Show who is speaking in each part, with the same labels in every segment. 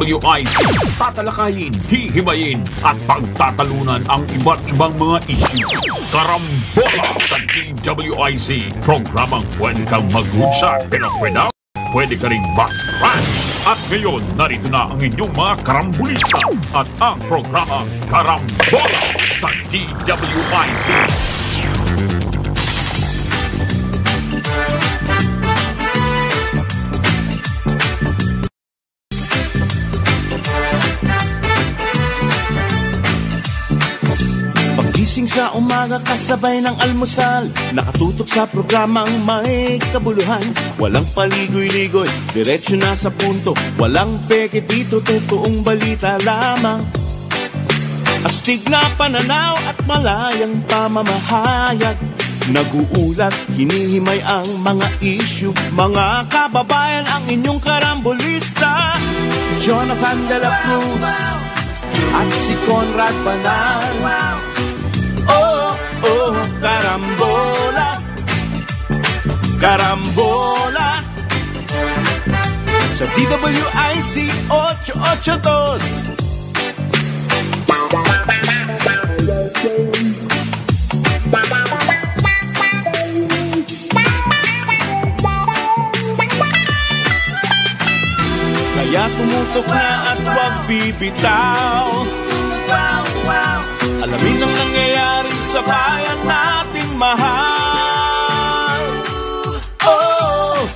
Speaker 1: WIC.
Speaker 2: Tatalakayin,
Speaker 1: hihimayin at pagtatalunan ang iba't ibang mga isyu. Karambola sa DWIC, programang pwede kang maghudsa,
Speaker 3: pinapwena, pwede ka rin mas at ngayon, narito na ang inyong mga karambulista at ang programa Karambola sa DWIC. Gising sa umaga kasabay ng almusal Nakatutok sa programang may kabuluhan Walang paligoy-ligoy, diretsyo na sa punto Walang peke
Speaker 1: dito, totoong balita lamang Astig na pananaw at
Speaker 3: malayang pamamahayag Naguulat, hinihimay ang mga issue Mga kababayan ang inyong karambolista
Speaker 2: Jonathan De La Cruz At si Conrad Banal
Speaker 3: Carambola, carambola. Sa DWIC
Speaker 1: 882.
Speaker 3: Kaya tumutok na at huwag bibitaw Alamin ang nangyayari sa bayan nating mahal
Speaker 1: Oh,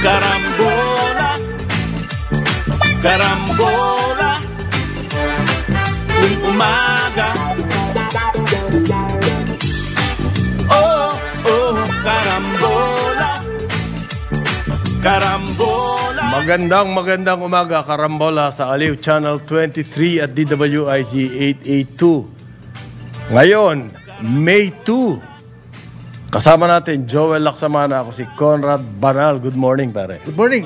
Speaker 1: karambola, karambola Tuwing umaga Oh, oh, karambola, karambola Magandang magandang umaga, Karambola sa Aliw Channel 23 at DWIG 882. Ngayon, May 2. Kasama natin Joel Laksamana, ako si Conrad Banal. Good morning, pare. Good morning.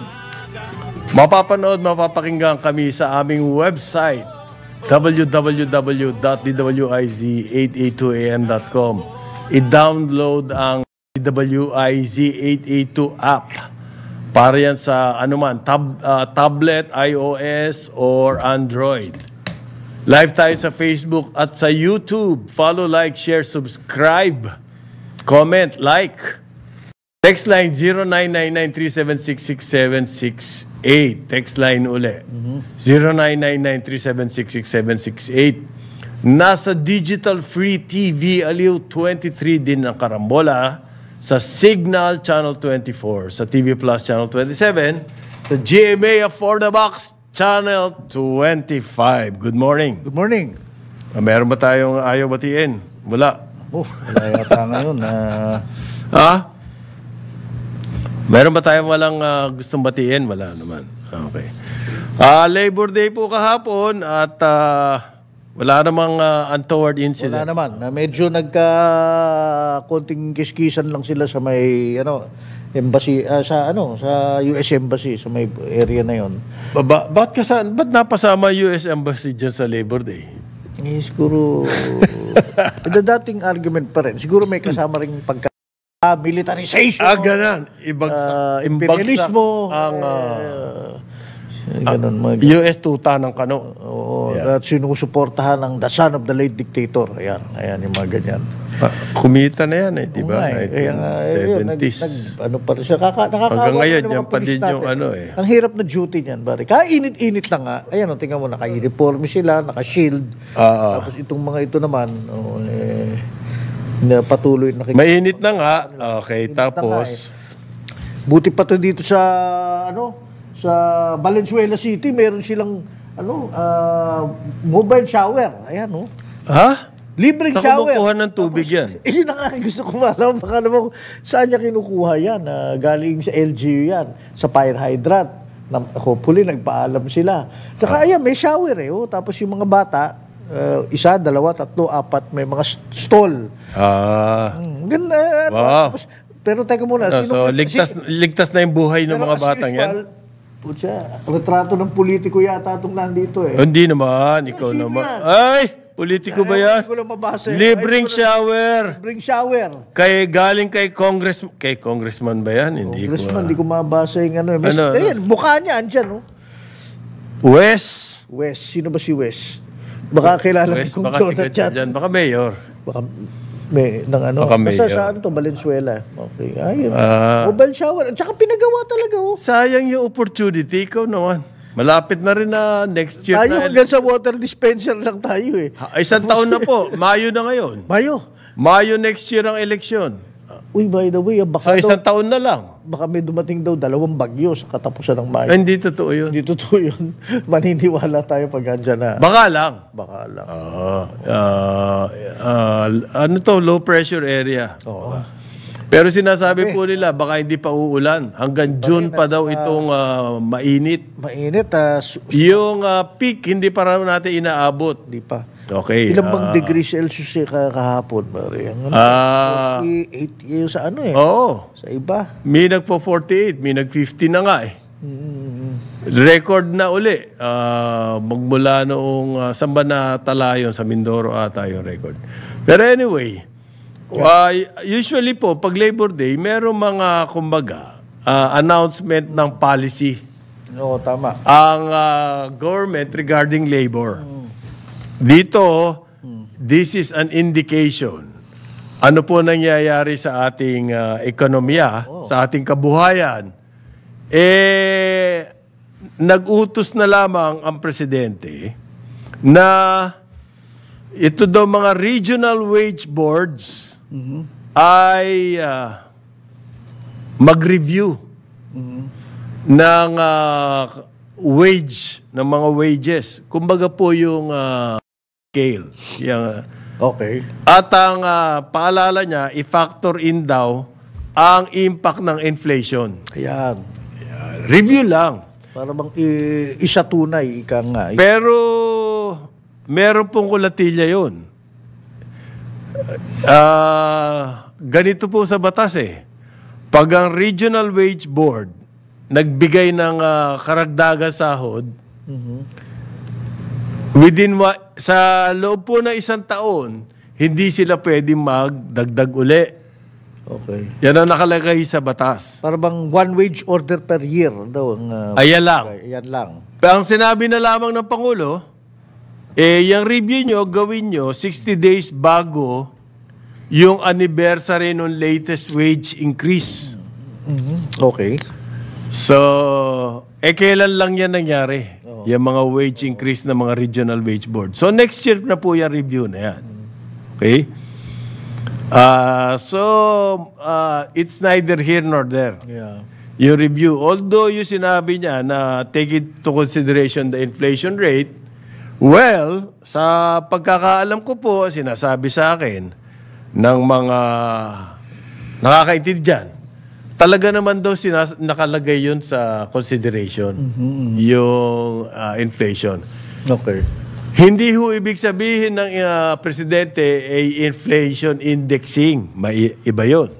Speaker 1: Mapapanood, mapapakinggan kami sa aming website www.dwiz882am.com I-download ang DWIZ882 app para yan sa anuman tab, uh, tablet, iOS or Android. Live tayo sa Facebook at sa YouTube. Follow, like, share, subscribe, comment, like. Text line 0999-376-6768. Text line uli. Mm-hmm. 0999-376-6768. Nasa Digital Free TV, aliw 23 din ng Karambola. Sa Signal Channel 24. Sa TV Plus Channel 27. Sa GMA Afford the Box Channel 25. Good morning. Good morning. Ah, meron ba tayong ayaw batiin? Wala. Oh, wala yata ngayon. ah. Ha? Meron ba tayong walang ah, gustong batiin? Wala naman. Okay.
Speaker 3: Ah, Labor Day po kahapon at ah, wala namang ah, untoward Wala naman. Na ah, medyo nagka konting kiskisan lang sila sa may ano embassy uh, sa ano sa US embassy sa may area na yon. Ba, ba ba't ka saan ba't napasama US embassy diyan sa Labor Day? Eh, siguro the dating argument pa rin. Siguro may kasama ring pagka uh, militarization. Ah, ganun.
Speaker 1: Ibagsak, uh, imperialismo. Ang,
Speaker 3: uh, eh, ganun, mga ganun. US tuta ng kano. Oo, yeah. at sinusuportahan ng the son of the late dictator. Ayan, ayan yung mga ganyan. Ah, kumita na yan eh, di ba? Oh, eh, 1970s. Ayun, eh, nag, nag, ano pa rin siya. Kaka, Hanggang ngayon, yan pa din yung ano eh. Ang hirap na duty niyan, bari. Kainit-init na nga. Ayan, oh, tingnan mo, naka-uniform sila, naka-shield. Ah, ah, Tapos itong mga ito naman, oh, eh, na patuloy na
Speaker 1: Mainit na nga. Okay,
Speaker 3: tapos. Na nga, eh. Buti pa to dito sa ano, sa Valenzuela City, meron silang ano, uh, mobile shower. Ayan, no? Oh. Ha?
Speaker 1: Libreng Saan shower. Saan ng tubig Tapos,
Speaker 3: yan? Eh, yun ang gusto ko malaman. Baka naman, saan niya kinukuha yan? Uh, galing sa LGU yan, sa fire hydrant. Na, hopefully, nagpaalam sila. Saka, ah. ayan, may shower eh. Oh. Tapos yung mga bata, uh, isa, dalawa, tatlo, apat, may mga stall. Ah. Mm, ganda. Eh, wow. Tapos, pero teka muna. sino, so, ligtas, si,
Speaker 1: ligtas na yung buhay ng mga batang yan?
Speaker 3: Pucha, retrato ng politiko yata itong nandito eh. Hindi
Speaker 1: naman, ikaw Sino naman.
Speaker 3: Ay! Politiko ba
Speaker 1: yan? Hindi ko lang mabasa. eh. Ay, shower.
Speaker 3: Libreng shower.
Speaker 1: Kay galing kay Congress
Speaker 3: kay Congressman ba yan? Hindi Congressman, ko. ah. hindi ko mabasa yung ano. eh. Mas, Ano, ano? Ayan, mukha niya, andyan, no? Oh. Wes. Wes, sino ba si Wes?
Speaker 1: Baka kilala ko kung baka si Jonathan.
Speaker 3: Baka mayor. Baka, may, ng ano. Nasa saan uh, to? Valenzuela. Okay. Ayun. Uh, ah. Mobile shower. At saka pinagawa talaga. Oh. Sayang yung opportunity. ko naman.
Speaker 1: Malapit na rin na next year tayo, na. Tayo hanggang sa water dispenser lang tayo eh. Ha, ah, isang taon na po. Mayo na ngayon. Mayo. Mayo next year ang eleksyon.
Speaker 3: Uy, by the way, ah, baka Sa isang daw, taon na lang. Baka may dumating daw dalawang bagyo sa katapusan ng Mayo. Hindi totoo yun. Hindi totoo yun. Maniniwala tayo pag andyan na. Baka
Speaker 1: lang. Baka lang. Uh, uh, uh, ano to, low pressure area. Oo. Pero sinasabi po nila, baka hindi pa uulan. Hanggang June pa daw itong uh, mainit. Mainit. Uh, yung uh, peak, hindi pa natin inaabot. Hindi pa. Okay. Ilang bang uh, degree
Speaker 3: Celsius siya kahapon, Mari? Ang uh,
Speaker 1: 48 yung sa ano eh.
Speaker 3: Oo. Sa iba.
Speaker 1: May nagpo-48, may nag-50 na nga eh. Mm-hmm. Record na uli. Uh, magmula noong uh, saan na tala yun? Sa Mindoro ata yung record. Pero anyway, yeah. uh, usually po, pag Labor Day, meron mga, kumbaga, uh, announcement ng policy.
Speaker 3: Oo, no, tama.
Speaker 1: Ang uh, government regarding labor. Mm. Dito, this is an indication. Ano po nangyayari sa ating uh, ekonomiya, oh. sa ating kabuhayan? Eh, nag-utos na lamang ang presidente na ito daw mga regional wage boards mm-hmm. ay uh, mag-review mm-hmm. ng uh, wage, ng mga wages. Kumbaga po yung... Uh, scale. Yung, uh, okay. At ang uh, paalala niya, i-factor in daw ang impact ng inflation. Ayan. Review lang. Para bang i- isa tunay, ika nga. Pero meron pong kulatilya yun. Uh, ganito po sa batas eh. Pag ang Regional Wage Board nagbigay ng uh, karagdaga sahod, mm-hmm. within what sa loob po ng isang taon, hindi sila pwede magdagdag uli. Okay. Yan ang nakalagay
Speaker 3: sa batas. Para bang one wage order per year daw ang uh, Ayan ah, lang. Ayan lang. Pero
Speaker 1: ang sinabi na lamang ng pangulo, eh yung review nyo gawin nyo 60 days bago yung anniversary ng latest wage increase. Mm-hmm. Okay. So eh, kailan lang yan nangyari? Oo. Yung mga wage increase ng mga regional wage board. So, next year na po yung review na yan. Okay? Uh, so, uh, it's neither here nor there. Yeah. Yung review, although yung sinabi niya na take into consideration the inflation rate, well, sa pagkakaalam ko po, sinasabi sa akin ng mga nakakaintindi dyan, Talaga naman daw sinas- nakalagay yun sa consideration, mm-hmm. yung uh, inflation. Okay. Hindi ho ibig sabihin ng uh, presidente ay inflation indexing. May iba yon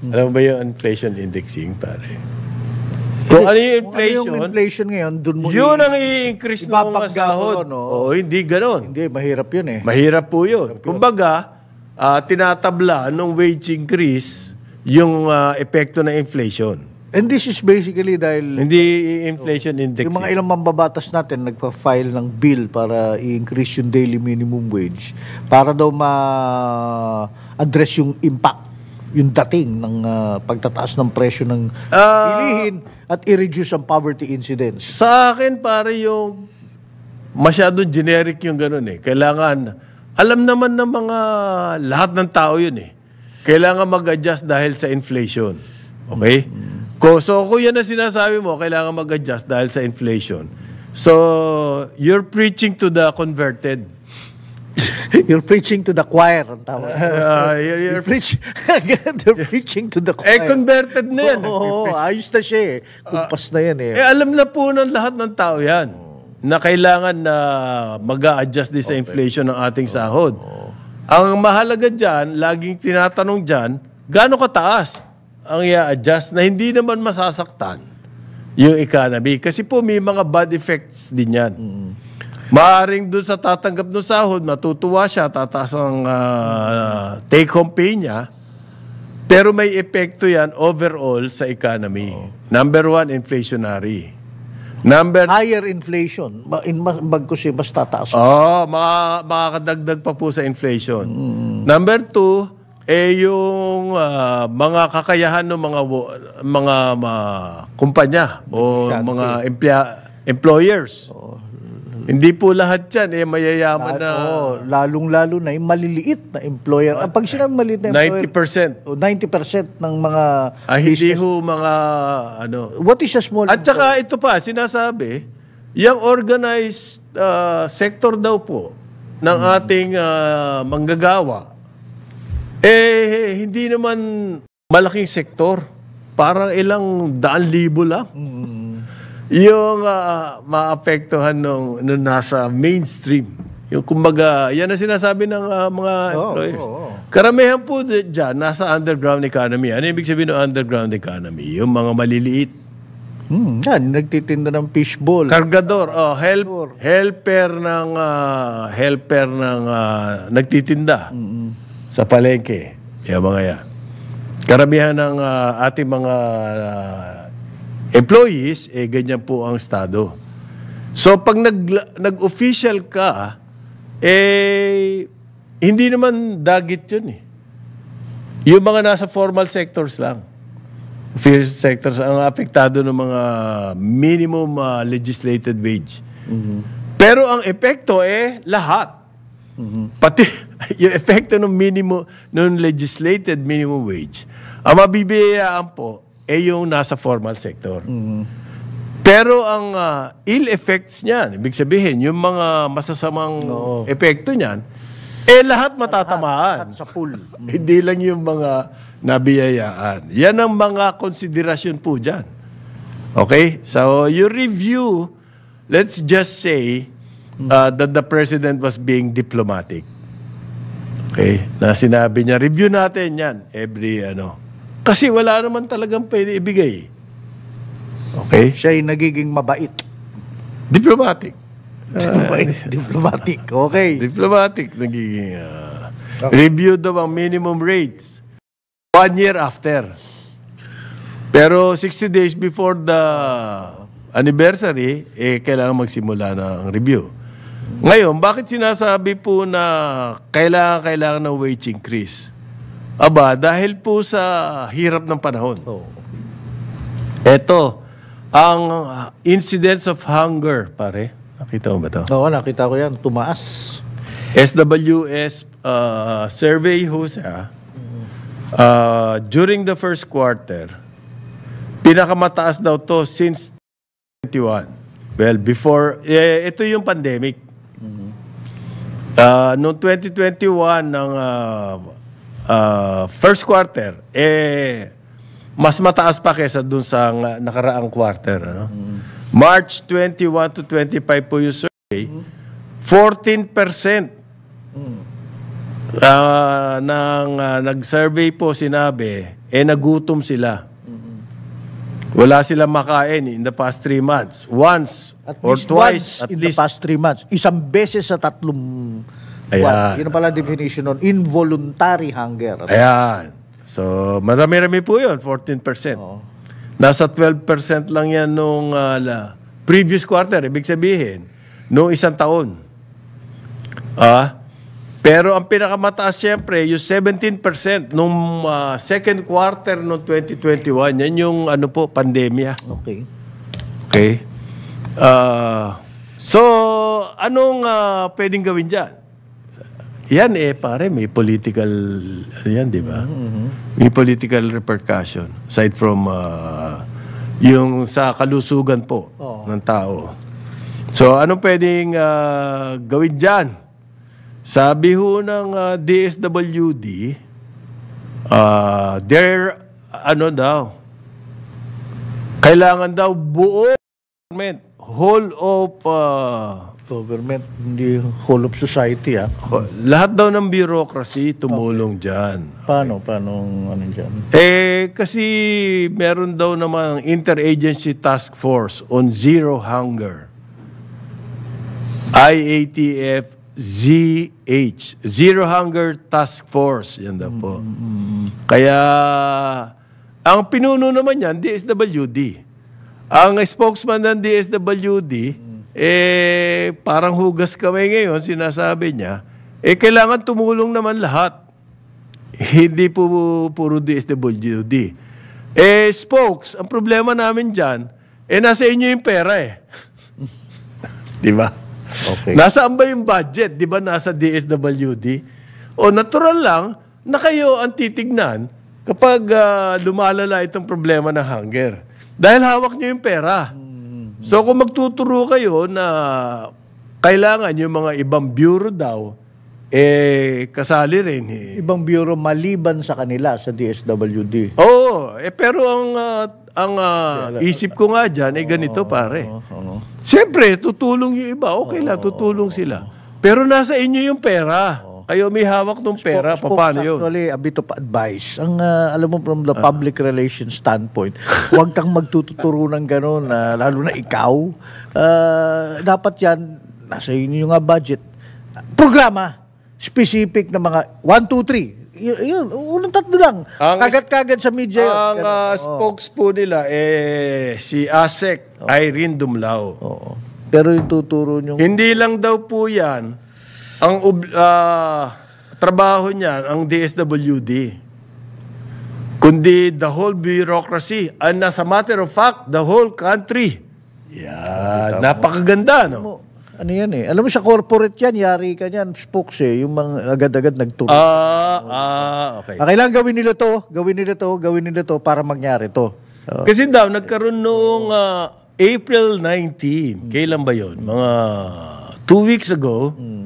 Speaker 1: Mm-hmm. Alam mo ba yung inflation indexing, pare?
Speaker 3: Kung ano yung inflation, ano yung inflation ngayon, dun mo yun ang i-increase ng mga sahod. No? Oo, hindi ganun. Hindi, mahirap yun eh.
Speaker 1: Mahirap po yun. Mahirap Kumbaga, yun. uh, ah, tinatabla ng wage increase yung uh,
Speaker 3: epekto ng inflation. And this is basically dahil... Hindi inflation oh. index. Yung mga ilang mambabatas natin nagpa-file ng bill para i-increase yung daily minimum wage para daw ma-address yung impact, yung dating ng uh, pagtataas ng presyo ng uh, bilihin at i-reduce ang poverty incidence. Sa akin, pare, yung masyadong generic yung ganun eh. Kailangan, alam
Speaker 1: naman ng mga lahat ng tao yun eh kailangan mag-adjust dahil sa inflation. Okay? Ko, so kung yan ang sinasabi mo, kailangan mag-adjust dahil sa inflation. So, you're preaching to the converted. you're preaching
Speaker 3: to the choir, ang tawag. Uh, you're, you're, you're, preach, you're preaching to the choir. Eh, converted na yan. Oo, oh, oh, ayos na siya eh. Kumpas uh, na yan eh. Eh, alam na po ng lahat ng tao
Speaker 1: yan. Na kailangan na mag-a-adjust din okay. sa inflation ng ating sahod. Oh. Ang mahalaga dyan, laging tinatanong dyan, gaano kataas ang i-adjust na hindi naman masasaktan yung economy. Kasi po may mga bad effects din yan. Mm-hmm. Maaring doon sa tatanggap ng sahod, matutuwa siya, tataas ang uh, take-home pay niya. Pero may epekto yan overall sa economy. Oh. Number one, inflationary. Number higher
Speaker 3: inflation. Ba- In mas- bagkus mas tataas. Oh,
Speaker 1: maka, makakadagdag pa po sa inflation. Number two, eh yung ah, mga kakayahan ng mga mga, mga kumpanya o mga emplya-
Speaker 3: employers. Oo. Hindi po lahat yan eh mayayaman Lalo, na. Oh, lalong-lalo na yung maliliit na employer. Ang ah, pag sinabi maliliit na employer, 90%. Oh, 90% ng mga
Speaker 1: ah, hindi business. ho mga ano. What is a small At saka ito pa, sinasabi, yung organized uh, sector daw po ng hmm. ating uh, manggagawa, eh, hindi naman malaking sektor. Parang ilang daan libo lang. Hmm yung uh, maapektuhan nung, nung nasa mainstream. Yung kumbaga, yan ang sinasabi ng uh, mga employers. Oh, oh. Karamihan po dyan, nasa underground economy. Ano ibig sabihin ng underground economy? Yung mga maliliit. Hmm, yan, nagtitinda ng fishbowl. Kargador, uh, oh, help, helper ng uh, helper ng uh, nagtitinda mm-hmm. sa palengke. Yung mga yan. Karamihan ng uh, ating mga uh, employees, eh ganyan po ang estado. So pag nag, nag-official ka, eh hindi naman dagit yun eh. Yung mga nasa formal sectors lang. Official sectors ang apektado ng mga minimum uh, legislated wage. Mm-hmm. Pero ang epekto eh lahat. Mm-hmm. Pati yung epekto ng minimum ng legislated minimum wage. Ang mabibiyayaan po eh yung nasa formal sector. Mm. Pero ang uh, ill effects niyan, ibig sabihin, yung mga masasamang Oo. epekto niyan, eh lahat matatamaan. Lahat, lahat sa pool. Hindi lang yung mga nabiyayaan. Yan ang mga konsiderasyon po dyan. Okay? So, you review, let's just say uh, that the president was being diplomatic. Okay? Na sinabi niya, review natin yan every ano, kasi wala naman talagang pwede ibigay. Okay? Siya Siya'y nagiging mabait. Diplomatic.
Speaker 3: Mabait. Ah,
Speaker 1: diplomatic. Okay. Diplomatic. Nagiging... Uh, okay. Review daw ang minimum rates. One year after. Pero 60 days before the anniversary, eh, kailangan magsimula ng review. Ngayon, bakit sinasabi po na kailangan-kailangan ng wage increase? Aba, dahil po sa hirap ng panahon. Oh. Ito, ang incidence of hunger,
Speaker 3: pare. Nakita mo ba ito? Oo, nakita ko yan. Tumaas. SWS
Speaker 1: uh, survey ho siya. Uh, during the first quarter, pinakamataas daw to since 21. Well, before, eh, ito yung pandemic. Mm-hmm. Uh, noong 2021, ng uh, uh, first quarter, eh, mas mataas pa kaysa dun sa nakaraang quarter. Ano? Mm. March 21 to 25 po yung survey, 14% mm. uh, nang uh, nag-survey po sinabi, eh nagutom sila. Wala silang makain in the past three months. Once at or twice. Once at
Speaker 3: in least. the past three months. Isang beses sa tatlong Ayan. Yun pala definition nun. Involuntary hunger. Ano? Ayan.
Speaker 1: So, marami-rami po yun, 14%. Oo. Nasa 12% lang yan nung uh, la- previous quarter. Ibig sabihin, nung isang taon. Ah, pero ang pinakamataas siyempre, yung 17% nung uh, second quarter nung 2021, yan yung ano po, pandemya. Okay. Okay? Ah, so, anong ah, pwedeng gawin dyan? Yan eh, pare, may political, ano yan, di ba?
Speaker 3: Mm-hmm.
Speaker 1: May political repercussion. Aside from uh, yung sa kalusugan po Oo. Oh. ng tao. So, anong pwedeng uh, gawin dyan? Sabi ho ng uh, DSWD, uh, there, ano daw, kailangan daw buo whole of uh, government, hindi whole of society ah. Oh, lahat daw ng bureaucracy tumulong okay. dyan. Paano? Paano ano dyan? Eh, kasi meron daw namang Interagency Task Force on Zero Hunger. IATF ZH. Zero Hunger Task Force. Yan daw po. Mm-hmm. Kaya, ang pinuno naman yan, DSWD. Ang spokesman ng DSWD, mm-hmm eh parang hugas kami ngayon, sinasabi niya, eh kailangan tumulong naman lahat. Hindi po puro DSWD. Eh, spokes, ang problema namin dyan, eh nasa inyo yung pera eh. di ba? Okay. Nasaan ba yung budget? Di ba nasa DSWD? O natural lang na kayo ang titignan kapag uh, lumalala itong problema ng hunger. Dahil hawak nyo yung pera. So kung magtuturo kayo
Speaker 3: na kailangan yung mga ibang bureau daw, eh, kasali rin. Eh. Ibang bureau maliban sa kanila, sa DSWD. Oo. Eh, pero
Speaker 1: ang, uh, ang uh, isip ko nga dyan, eh, ganito pare. Siyempre, tutulong yung iba. Okay lang, tutulong sila. Pero nasa inyo yung pera. Kayo may hawak ng pera, Spoke, paano yun?
Speaker 3: Actually, a bit of advice. Ang uh, alam mo from the public ah. relations standpoint, huwag kang magtuturo ng gano'n, uh, lalo na ikaw. Uh, dapat yan, nasa inyo nga budget. Programa, specific na mga 1, 2, 3, yun, unang tatlo lang. Kagat-kagat sa media yun. Ang uh,
Speaker 1: spokes po nila, eh, si ASEC, oh. Irene Dumlao. Oo. Pero
Speaker 3: yung tuturo nyo...
Speaker 1: Hindi lang daw po yan ang uh, trabaho niya ang DSWD. Kundi the whole bureaucracy. And as a matter of fact, the whole country.
Speaker 3: Yeah,
Speaker 1: napakaganda,
Speaker 3: mo. no? Mo, ano yan eh. Alam mo siya, corporate yan, yari ka yan, spokes eh. Yung mga agad-agad nagtulog. Ah, uh, ah, uh, okay. Ah, kailangan gawin nila to, gawin nila to, gawin nila to para mangyari to. So,
Speaker 1: oh. Kasi daw, nagkaroon noong uh, April 19. Hmm. Kailan ba yon Mga two weeks ago. Hmm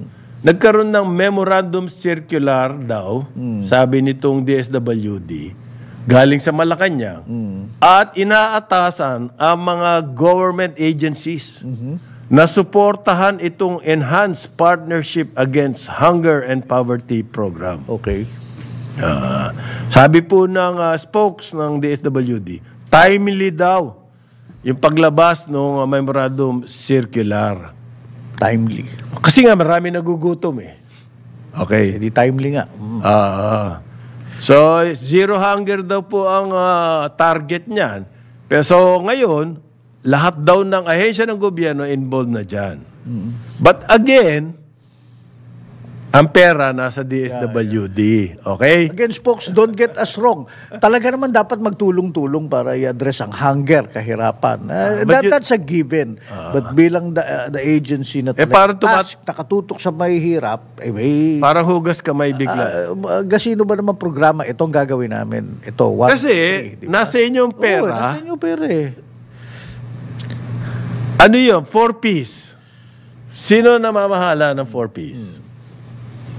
Speaker 1: Nagkaroon ng memorandum circular daw, mm. sabi nitong DSWD, galing sa Malacanang, mm. at inaatasan ang mga government agencies mm-hmm. na suportahan itong Enhanced Partnership Against Hunger and Poverty Program. Okay. Uh, sabi po ng uh, spokes ng DSWD, timely daw yung paglabas ng uh, ah, memorandum circular. Timely. Kasi nga marami nagugutom eh.
Speaker 3: Okay. Hindi timely nga. Mm. Uh,
Speaker 1: so, zero hunger daw po ang uh, target niyan. Pero so, ngayon, lahat daw ng ahensya ng gobyerno involved na dyan. Mm. But again, ang pera nasa
Speaker 3: DSWD. Okay? Again, folks, don't get us wrong. Talaga naman dapat magtulong-tulong para i-address ang hunger, kahirapan. Uh, But that, you- that's a given. Ah. But bilang the, uh, the agency na Eh, para tumat- task, nakatutok sa mahihirap, eh, may, Parang hugas may bigla. Ah, ah, ah, gasino ba naman programa? Itong gagawin namin. Ito, one, Kasi, three, di ba? nasa
Speaker 1: inyo ang Oo, nasa
Speaker 3: pera. pera eh.
Speaker 1: Ano yun? Four piece. Sino na mamahala ng four piece? Hmm.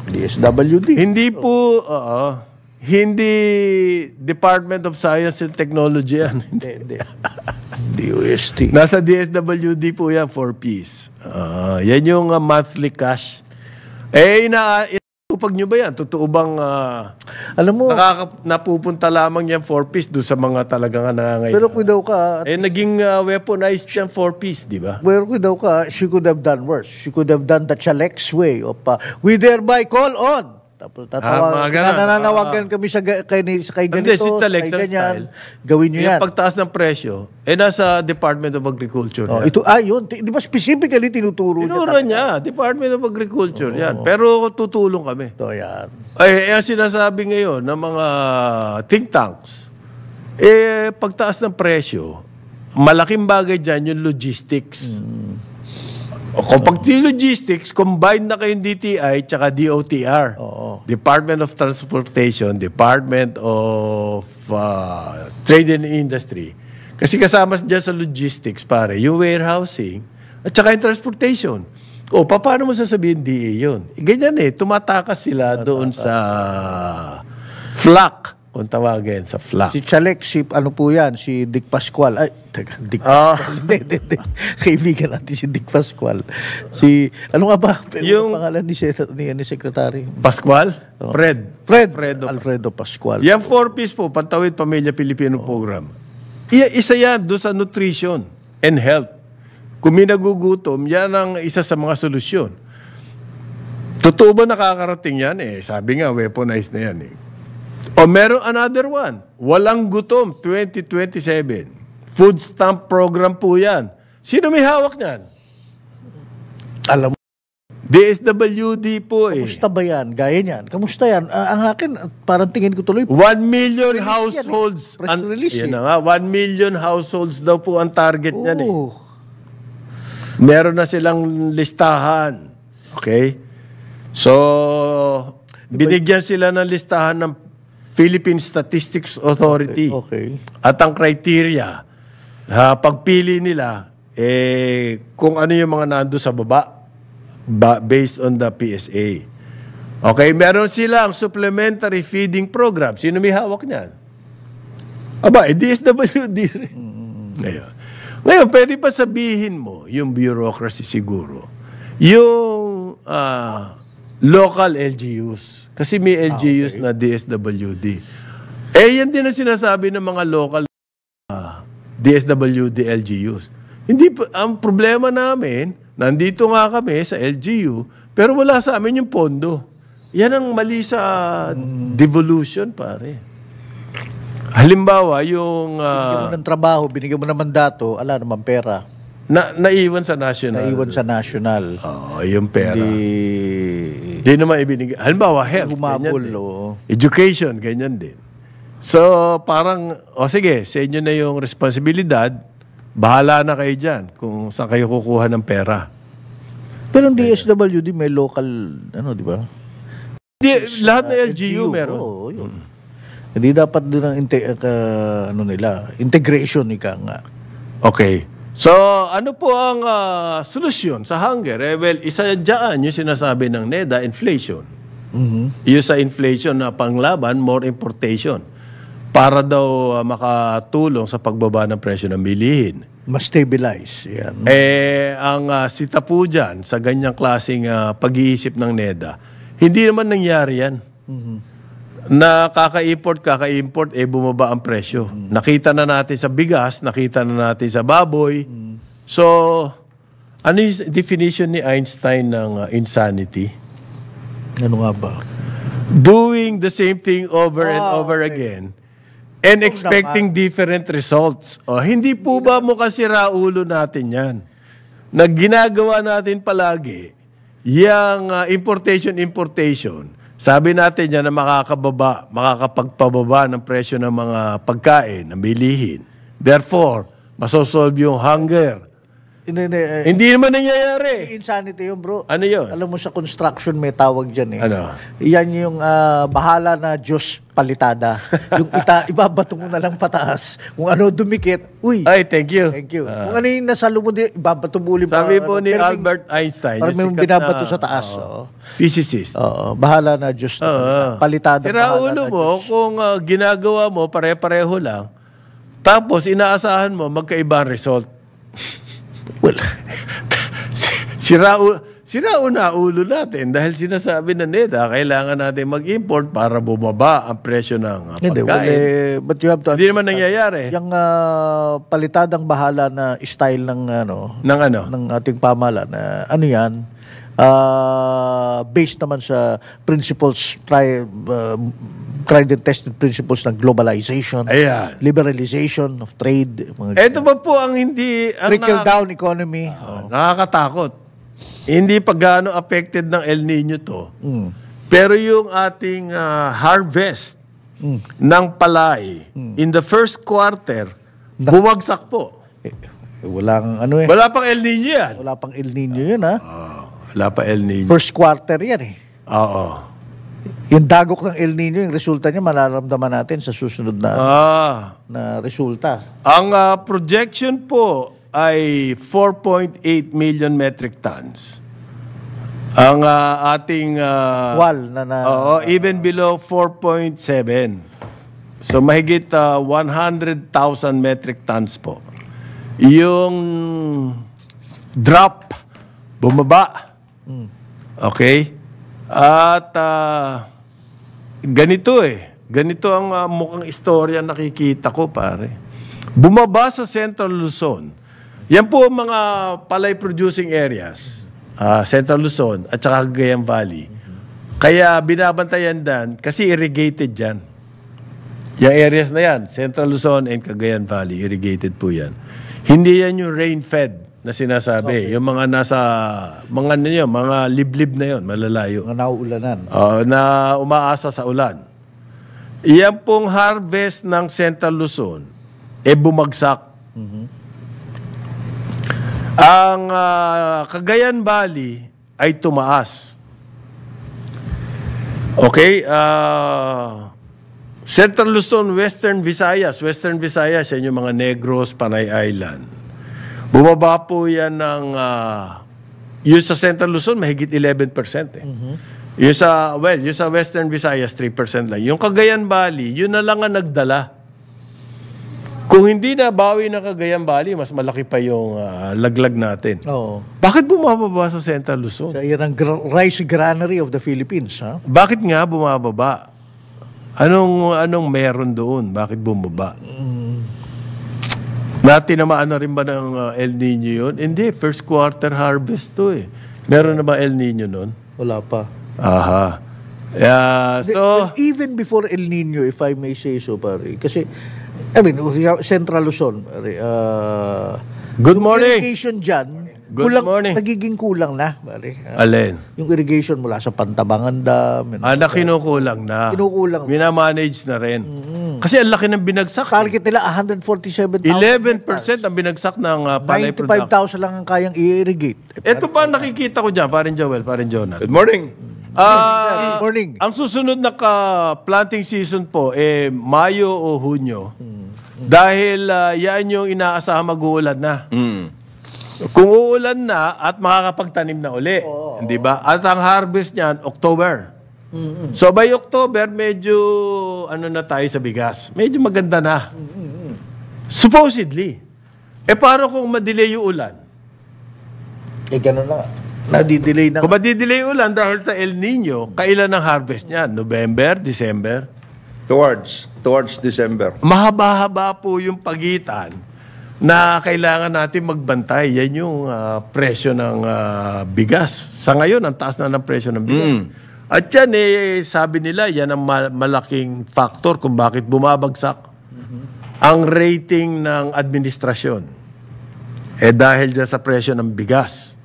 Speaker 1: DSWD. Hindi po, oo. Uh, hindi Department of Science and Technology yan. Hindi, hindi. DOST. Nasa DSWD po yan, for piece. Uh, yan yung uh, monthly cash. Eh, ina... Nakakupag nyo ba yan? Totoo bang uh, Alam mo, nakaka- napupunta lamang yan four-piece doon sa mga talagang
Speaker 3: nangangailangan? Pero kung daw ka...
Speaker 1: Eh, naging uh, weaponized siyang four-piece, di ba?
Speaker 3: Pero kung daw ka, she could have done worse. She could have done the Chalex way of, uh, ah, we thereby call on tapos tatawag, ah, ganun. nananawagan ah, ah. kami sa kay, kay ganito, Hindi, since Alexa kay ganyan. Style, gawin nyo yan. Yung pagtaas ng presyo,
Speaker 1: eh nasa Department of Agriculture. Oh, ito,
Speaker 3: ah, yun. Di ba specifically tinuturo niya? Tinuro niya.
Speaker 1: Department of Agriculture, oh. yan. Pero tutulong kami. To yan. Eh, ang sinasabi ngayon ng mga think tanks, eh, pagtaas ng presyo, malaking bagay dyan yung logistics. Mm. O kung pag logistics, combine na kayong DTI tsaka DOTR. Oo. Department of Transportation, Department of uh, Trade and Industry. Kasi kasama dyan sa logistics, pare, yung warehousing at tsaka yung transportation. O, paano mo sasabihin DA yun? E, ganyan eh, tumatakas sila Tumataka. doon
Speaker 3: sa FLAC kung tawagin, sa flock. Si Chalek, si ano po yan, si Dick Pascual. Ay, teka, Dick ah. Pascual. Hindi, hindi, hindi. Kaibigan natin si Dick Pascual. Si, ano nga ba? Ano Yung pangalan ni, ni, ni Secretary? Pascual? Oh. Fred. Fred. Alfredo Pascual. Yan four-piece po, Pantawid Pamilya Pilipino oh. Program.
Speaker 1: I- isa yan doon sa nutrition and health. Kung may nagugutom, yan ang isa sa mga solusyon. Totoo ba nakakarating yan? Eh, sabi nga, weaponized na yan eh. O meron another one, walang gutom 2027. Food stamp program po yan. Sino may hawak niyan?
Speaker 3: Alam mo. DSWD po eh. Kamusta ba yan? Gaya niyan. Kamusta yan? Uh, ang akin, parang tingin ko tuloy. 1 million release households.
Speaker 1: Yan, eh. Press release. yan eh. eh. nga. 1 million households daw po ang target niyan eh. Meron na silang listahan. Okay? So, binigyan sila ng listahan ng Philippine Statistics Authority. Okay. okay. At ang criteria, ha, pagpili nila, eh, kung ano yung mga nando sa baba ba, based on the PSA. Okay, meron silang supplementary feeding program. Sino may hawak niyan? Aba, eh, DSWD rin. Mm. Ngayon. Ngayon, pwede pa sabihin mo, yung bureaucracy siguro, yung uh, local LGUs, kasi may LGUs ah, okay. na DSWD. Eh, yan din ang sinasabi ng mga local uh, ah, DSWD LGUs. Hindi, ang problema namin, nandito nga kami sa LGU, pero wala sa amin yung pondo. Yan ang mali sa
Speaker 3: hmm. devolution, pare. Halimbawa, yung... Uh, binigyan mo ah, ng trabaho, binigyan mo ng mandato, ala naman pera. Na, naiwan sa national. Naiwan sa national. oh,
Speaker 1: yung pera. Hindi... Hindi naman ibinigay. Halimbawa, health. Humabol, ganyan Education, ganyan din. So, parang, o oh, sige, sa inyo na yung responsibilidad, bahala na kayo dyan kung saan kayo kukuha ng pera.
Speaker 3: Pero ang DSWD may local, ano, di ba?
Speaker 1: Di, lahat ng uh, LGU, LGU meron.
Speaker 3: Oo, yun. Hmm. Hindi dapat din ang inte- uh, ano nila, integration ika nga. Okay. So, ano po ang uh, solusyon
Speaker 1: sa hunger? Eh, well, isa dyan yung sinasabi ng NEDA, inflation. Mm-hmm. Yung sa inflation na panglaban, more importation. Para daw uh, makatulong sa pagbaba ng presyo ng bilihin. Ma-stabilize. Yeah. Eh, ang uh, sita po dyan sa ganyang klaseng uh, pag-iisip ng NEDA, hindi naman nangyari yan. Mm-hmm na kaka-import, kaka-import, eh bumaba ang presyo. Mm. Nakita na natin sa bigas, nakita na natin sa baboy. Mm. So, ano yung definition ni Einstein ng uh, insanity? Ano nga ba? Doing the same thing over oh, and ah, over okay. again and Ito expecting naman. different results. oh, hindi po ba mo kasi raulo natin yan? Na ginagawa natin palagi, yung uh, importation-importation, sabi natin yan na makakababa, makakapagpababa ng presyo ng mga pagkain, ng bilihin.
Speaker 3: Therefore, masosolve yung hunger hindi, hindi. eh, Hindi naman nangyayari. Insanity yun, bro. Ano yun? Alam mo, sa construction may tawag dyan eh. Ano? Yan yung ah, bahala na Diyos palitada. yung ita, ibabato mo na lang pataas. Kung ano dumikit, uy, Ay, thank you. thank you. Ah. Kung ano yung nasa lumo, di- ibabato mo ulit. Sabi pa- po ni Pero ano, may- Albert Einstein, Parang may yung binabato na- sa taas. Oo. physicist. Oo, bahala na Diyos. na Oo. palitada. Sira ulo
Speaker 1: na mo, kung ah, ginagawa mo, pare-pareho lang. Tapos, inaasahan mo, magkaibang result. Well, sira, sira una ulo natin dahil sinasabi na NEDA, kailangan natin mag-import para bumaba ang presyo ng uh, pagkain. well, eh, but you have to... Hindi naman nangyayari.
Speaker 3: Yung uh, palitadang bahala na style ng ano... Ng ano? Ng ating pamala na ano yan? Uh, based naman sa principles try, uh, tried and tested principles ng globalization, Ayan. liberalization of trade. Mga Ito ba po ang hindi... Ang Trickle nakaka- down economy. Ah, oh. Nakakatakot.
Speaker 1: Hindi pa gaano affected ng El Nino to. Mm. Pero yung ating ah, harvest mm. ng palay mm. in the first quarter,
Speaker 3: bumagsak po. Eh, eh, wala kang ano eh. Wala pang El Nino yan. Wala pang El Nino yun ha. Ah, wala pa El Nino. First quarter yan eh. Oo. Yung dagok ng El Nino, yung resulta niya mararamdaman natin sa susunod na ah. na resulta.
Speaker 1: Ang uh, projection po ay 4.8 million metric
Speaker 3: tons.
Speaker 1: Ang uh, ating uh, ah, wall
Speaker 3: na na Oo, uh,
Speaker 1: even below 4.7. So mahigit uh, 100,000 metric tons po. Yung drop bumaba. Hmm. Okay? At uh, ganito eh. Ganito ang uh, mukhang istorya nakikita ko, pare. Bumaba sa Central Luzon. Yan po ang mga palay producing areas. Uh, Central Luzon at saka Cagayan Valley. Kaya binabantayan dan kasi irrigated dyan. Yung areas na yan, Central Luzon and Cagayan Valley, irrigated po yan. Hindi yan yung rain-fed na sinasabi. Okay. Yung mga nasa, mga ano mga liblib na yon malalayo. Mga nauulanan. Uh, na umaasa sa ulan. Iyan pong harvest ng Central Luzon, e eh bumagsak. Mm-hmm. Ang uh, Cagayan Valley ay tumaas. Okay, uh, Central Luzon, Western Visayas. Western Visayas, yan yung mga Negros, Panay Island. Bumaba po yan ng, uh, ah, yung sa Central Luzon, mahigit 11%. Eh. Mm-hmm. Yung sa, well, yung sa Western Visayas, 3% lang. Yung Cagayan Valley, yun na lang ang nagdala. Kung hindi na bawi na Cagayan Valley, mas malaki pa yung uh, laglag natin. Oo.
Speaker 3: Bakit bumababa sa Central Luzon? Sa so, yan ang gr- rice granary of the Philippines, ha?
Speaker 1: Bakit nga bumababa? Anong anong meron doon? Bakit bumaba?
Speaker 3: Mm.
Speaker 1: Natinamaan na rin ba ng uh, El Nino yun? Hindi, first quarter harvest
Speaker 3: to eh. Meron na ba El Nino nun? Wala pa.
Speaker 1: Aha.
Speaker 3: Yeah, so... But even before El Nino, if I may say so, pare, kasi, I mean, Central Luzon, pare, uh, Good morning! Irrigation dyan, Good kulang, morning. Nagiging kulang na, pare. Ah, Alin? Yung irrigation mula sa Pantabangan Dam. Ah, na kinukulang
Speaker 1: na. Kinukulang. Minamanage na rin. Mm-hmm. Kasi ang laki ng binagsak. Target nila 147,000 11% ang binagsak ng uh, palay 95,000
Speaker 3: lang ang kayang i-irrigate. Ito eh,
Speaker 1: pa nakikita ko dyan, parin Joel, parin Jonathan. Good morning. Uh, Good morning. Ang susunod na ka-planting season po, eh, Mayo o Hunyo. Mm-hmm. Dahil uh, yan yung inaasahan mag-uulad na. Mm. Kung uulan na at makakapagtanim na uli. Oo. Di ba? At ang harvest niyan, October. Mm-hmm. So by October, medyo ano na tayo sa bigas. Medyo maganda na.
Speaker 3: Mm-hmm.
Speaker 1: Supposedly. Eh para kung madelay yung ulan.
Speaker 3: Eh ganun na. Nadidelay na.
Speaker 1: Kung madidelay yung ulan dahil sa El Nino, kailan ang harvest niyan? November, December? Towards. Towards December. Mahaba-haba po yung pagitan na kailangan natin magbantay. Yan yung uh, presyo ng uh, bigas. Sa ngayon, ang taas na ng presyo ng bigas. Mm. At yan, eh, sabi nila, yan ang malaking factor kung bakit bumabagsak mm-hmm. ang rating ng administrasyon. Eh dahil dyan sa presyo ng bigas.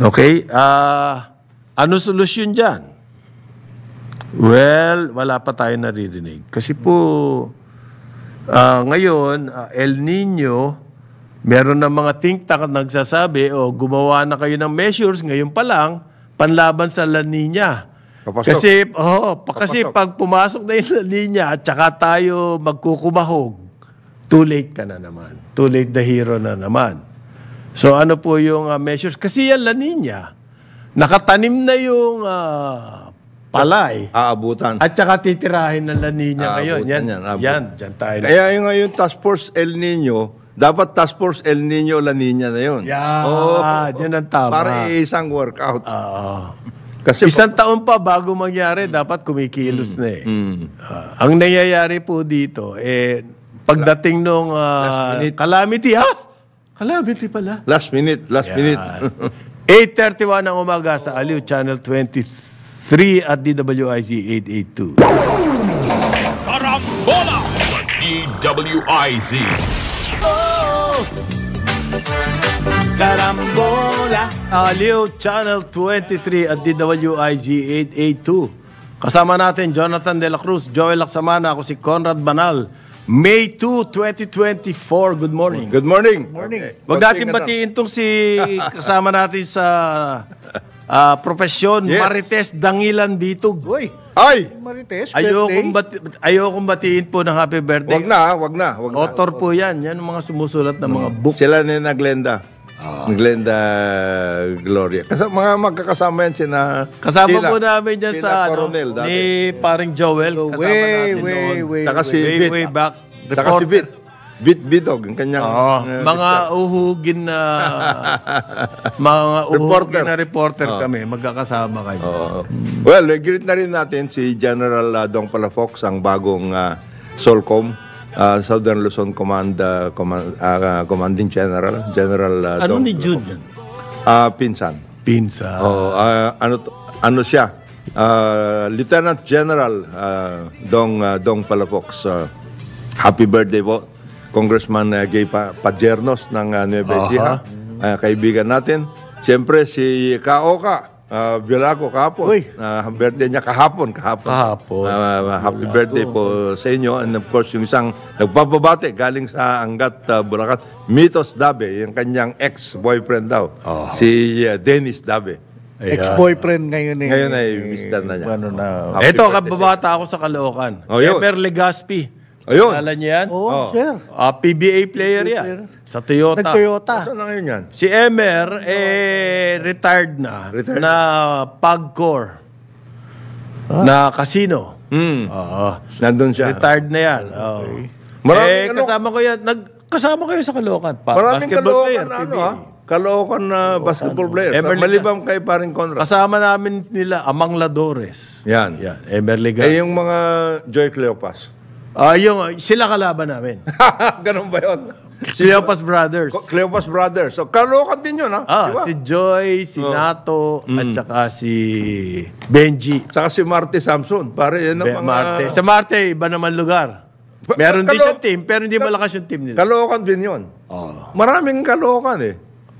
Speaker 1: Okay? Uh, ano solusyon dyan? Well, wala pa tayo naririnig. Kasi po, Uh, ngayon, uh, El Nino, meron ng mga think tank na nagsasabi, o oh, gumawa na kayo ng measures ngayon pa lang, panlaban sa La Nina. Papasok. Kasi, oh, pa, kasi pag pumasok na yung La Nina, saka tayo magkukumahog, too late ka na naman. Too late the hero na naman. So ano po yung uh, measures? Kasi yan La Nina, nakatanim na yung uh, palay. Aabutan. At saka titirahin ng La Nina ngayon. Yan, yan, yan, dyan tayo. Kaya yung ngayon, Task
Speaker 2: Force El Nino, dapat Task Force El Nino La Nina na yun. Yeah, oh,
Speaker 1: yan ang tama. Para
Speaker 2: isang workout. Oo.
Speaker 1: Kasi Isang pa, taon pa bago mangyari, mm, dapat kumikilos mm, na eh. Mm. Uh, ang nangyayari po dito, eh, pagdating nung uh, calamity, ha? Calamity pala. Last minute, last yeah. minute. 8.31 ng umaga sa Aliw Channel 23. 3 at DWIC 882. Karambola sa DWIC. Oh! Karambola. Aliw, Channel 23 at DWIC 882. Kasama natin Jonathan De La Cruz, Joel Laksamana, ako si Conrad Banal. May 2, 2024. Good morning. Good morning.
Speaker 3: Morning. Okay. Huwag natin batiin
Speaker 1: tong si kasama natin sa uh, profesyon, yes. Marites Dangilan Bitog. Uy! Ay!
Speaker 3: Marites, ayokong
Speaker 1: bati, batiin po ng happy birthday. Wag na, wag na. Wag na. Author po yan. Yan ang mga sumusulat ng mga mm.
Speaker 2: book. Sila ni Naglenda. Oh.
Speaker 1: Glenda Gloria.
Speaker 2: Kasi mga magkakasama yan sina Kasama sila, po namin dyan sa ano, Coronel, ano, ni
Speaker 1: paring Joel. So, kasama way, natin way, doon. Way, si way, Bit. way back. Saka si Bit.
Speaker 2: Bit Bitog, yung kanyang... Oh, uh, mga
Speaker 1: sister. uhugin na... mga uhugin reporter. na reporter oh. kami. Magkakasama kayo. Oh.
Speaker 2: Well, eh, greet na rin natin si General uh, Dong Palafox, ang bagong uh, Solcom uh, Southern Luzon Command, uh, command uh, Commanding General, General uh, Ano ni Jude? Uh, pinsan. Pinsan. Oh, uh, ano, ano siya? Uh, Lieutenant General uh, Dong uh, Dong Palacox. Uh, happy birthday po. Congressman uh, Gay pa Pajernos ng uh, Nueva Ecija. Uh-huh. Uh, kaibigan natin. Siyempre si Kaoka uh, ah, Violaco kahapon. Uy. Uh, birthday niya kahapon, kahapon. Kahapon. Uh, happy Violaco. birthday po sa inyo. And of course, yung isang nagpapabate galing sa Angat, uh, Bulacan, Mitos Dabe, yung kanyang ex-boyfriend daw. Oh. Si
Speaker 1: uh, Dennis Dabe. Ayan. Ex-boyfriend
Speaker 3: ngayon eh. Ngayon ay
Speaker 1: mister na niya. Ano na. Ito, kababata ako sa Kalookan. Oh, Ever Legaspi. Ayun. Nalala niya yan? Oo, oh. sir. Ah, PBA player PBA yan. Player. Sa Toyota. Sa toyota Saan na ngayon yan? Si Emer, eh, retired na. Retired? Na PagCore. Ah. Na casino. Mm. Oo. Nandun siya. Retired na yan. Oo. Okay. Maraming eh, ano, kasama ko yan. Nag, kasama ko yan sa Caloocan. Pa, maraming basketball player, na ano, ha? Ah. Caloocan na uh, basketball ano. player. Emerly Maliban kay paring Conrad. Kasama namin nila Amang Ladores. Yan. Yan.
Speaker 2: Emerly Eh, yung
Speaker 1: mga Joy
Speaker 2: Cleopas.
Speaker 1: Ah, yung sila kalaban namin.
Speaker 2: Ganun ba 'yon? yun? Cleopas Brothers. Co- Cleopas Brothers. So, kalokan din yun, ha?
Speaker 1: Ah, diba? si Joy, si oh. Nato, mm. at saka si Benji. Saka si Marte Samson. Pare, yan ang Be- mga... Marte. Sa Marte, iba naman lugar. Meron Kalo- din siyang team, pero hindi malakas
Speaker 2: yung team nila. Kalokan din yun. Oh. Maraming kalokan, eh.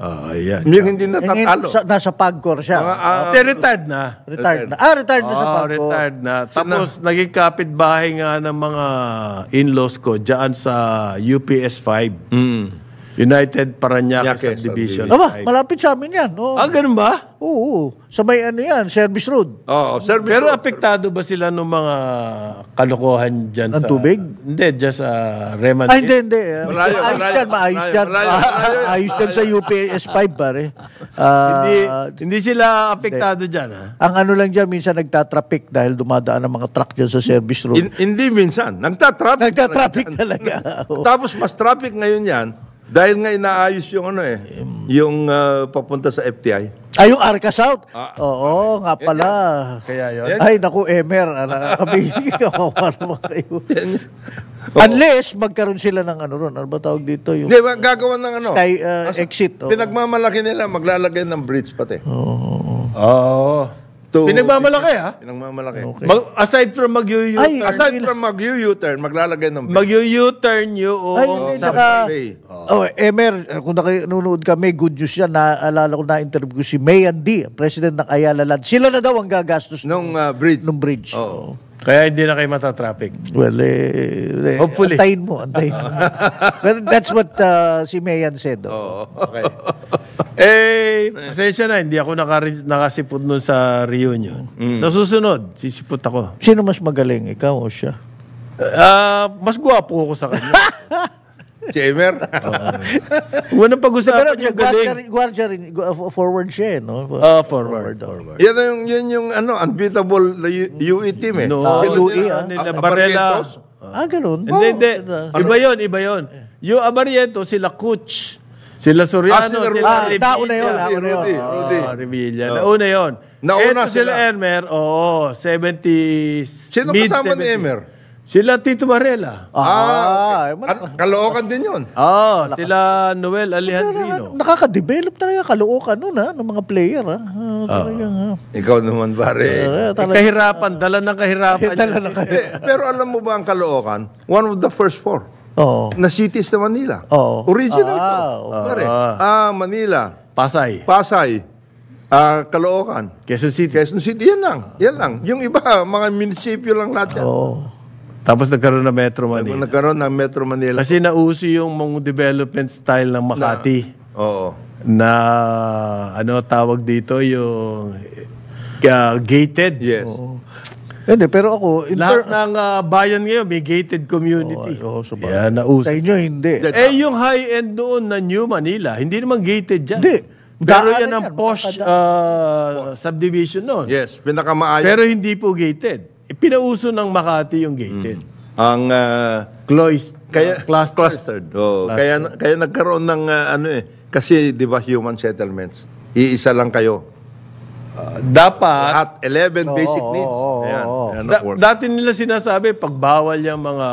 Speaker 1: Ah, yeah.
Speaker 3: Yun hindi natatalo. Sa, nasa PAGCOR siya. Ah, ah, De, ah. retired na. Retired, na. Ah, retired na sa Ah, retired
Speaker 1: na. Tapos naging kapitbahay nga ng mga in-laws ko dyan sa UPS 5. Mm. United Paranaque Yake, Subdivision. Aba,
Speaker 3: malapit sa amin yan. Oo. Ah, ganun ba? Oo, oo. Sa may ano yan, service road.
Speaker 1: Oo, sir. Pero apektado ba sila ng mga kalokohan dyan Ng sa... tubig? Hindi, dyan sa Reman. Ay, ah, hindi, hindi.
Speaker 3: Ah, malayo, ayos malayo, yan, maayos malayo, yan. malayo, malayo, ah, ayos yan sa UPS 5, pare. Ah, hindi, hindi sila apektado dyan, ha? ang ano lang dyan, minsan nagtatraffic dahil dumadaan ang mga truck dyan sa service road. In- hindi minsan.
Speaker 2: Nagtatraffic. Nagtatraffic talaga. Oo. Tapos mas traffic ngayon yan dahil nga inaayos yung ano eh, yung uh, papunta sa FTI.
Speaker 3: Ay, yung Arca South? Ah, Oo, nga pala. Yan, Kaya yun. Yan. Ay, naku, Emer. Kami, kawawa naman kayo. Yan. Oh. Unless magkaroon sila ng ano ron, ano ba tawag dito? Yung, Di ba, gagawa
Speaker 2: ng ano? Sky uh, exit. oo. Pinagmamalaki nila, maglalagay ng bridge pati. Oo. Oo. Ah, to... Pinagmamalaki, ha? Pinagmamalaki. Okay. Mag, aside from mag-u-turn. Ay, aside from mag-u-turn, maglalagay ng... Mag-u-turn yung... Ay, oh, saka...
Speaker 3: Oh. oh, eh, oh, Mer, kung nanonood kami, good news yan. Naalala ko na interview ko si Mayan D, president ng Ayala Land. Sila na daw ang gagastos. Nung uh, bridge. Nung bridge. Oo. Oh. Kaya hindi na kayo matatraffic. Well, eh, eh Hopefully. antayin mo, antayin mo. But that's what uh, si Mayan said. Oh. Okay.
Speaker 1: Eh, eh, pasensya na, hindi ako naka- nakasipot nun sa
Speaker 3: reunion. Mm. Sa susunod, sisipot ako. Sino mas magaling, ikaw o siya?
Speaker 1: Ah, mas gwapo ako sa kanya. Jamer. Wala Pero pag-usapan
Speaker 3: siya, yung galing. guardia, rin- uh, forward
Speaker 2: siya, eh, no? Ah, forward. Forward. yan yung, yun
Speaker 1: yung ano, unbeatable na U- UE team eh. No, Ah, Sila- Louis, e, ah. nila, Ah, Barella. Barrientos?
Speaker 3: Ah, ganun?
Speaker 1: Hindi, hindi. Ano? Iba yun, iba yun. Ano? Yung Abariento, sila coach. Sila Soriano, ah, sila, sila ah, Rivilla. yun, nauna yun. Rudy, ah, Rudy. Oh, Revilla. Oh. Nauna yun. Nauna Eto sila. sila Elmer, oo, 70s, Sino mid kasama 70s. ni Emer? Sila Tito Varela. Ah, okay. Ah, At din yun. Oo, sila Noel Alejandrino.
Speaker 3: Nakaka-develop talaga kaluokan nun ha, ng mga player ha. Ah, ah. talagang, ha.
Speaker 2: Ikaw naman, pare. Eh, eh kahirapan, dala ng kahirapan. Dala ng kahirapan. Eh, Pero alam mo ba ang Caloocan? One of the first four. Oh. na cities na Manila. Oh. Original ah, to. Okay. Pare, ah, Manila, Pasay, Pasay, ah, Caloocan, Quezon City. Quezon
Speaker 1: City, yan lang. Yan lang. Yung iba, mga munisipyo lang lahat yan. Oo. Tapos nagkaroon ng Metro Manila. Tapos Nagkaroon ng Metro Manila. Kasi nauso yung mga development style ng Makati Oo. na, ano tawag dito yung uh, gated. Yes. Oo.
Speaker 3: Hindi, pero ako... Lahat
Speaker 1: ng uh, bayan ngayon, may gated
Speaker 3: community. Oo, oh, oh, Yan, nauso. Sa inyo, hindi. Eh,
Speaker 1: yung high-end doon na New Manila, hindi naman gated dyan. Hindi. Pero yan ang posh uh, subdivision noon. Yes, pinakamaayo. Pero hindi po gated. Eh, pinauso ng Makati yung gated. Mm.
Speaker 2: Ang uh, Cloist, kaya, uh, clusters. clustered. Oh, clustered. Kaya kaya nagkaroon ng uh, ano eh kasi 'di ba human settlements. Iisa lang kayo dapat at
Speaker 1: 11 basic needs. Oo, Ayan, oo. Ayan, da- work. dati nila sinasabi pagbawal yung mga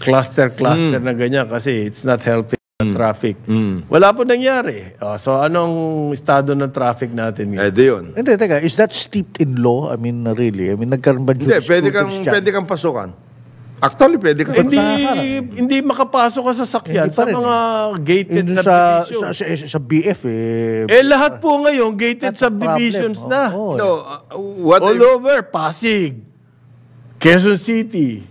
Speaker 1: cluster cluster mm. na ganyan kasi it's not helping mm. traffic. Mm. Wala po nangyari. Uh, so anong estado ng traffic natin ngayon? Eh di yun.
Speaker 3: Hindi, teka, is that steeped in law? I mean, really? I mean, nagkaroon ba Hindi, pwede kang, pwede kang pasukan. Actually, pwede ka. Hindi,
Speaker 1: hindi makapasok ka sa sakyan sa mga eh. gated Hindi sa, subdivision.
Speaker 3: sa, sa, sa BF eh. eh,
Speaker 1: lahat po ngayon, gated That's subdivisions problem. na. Oo, eh. No, uh, what All if... over, Pasig, Quezon City.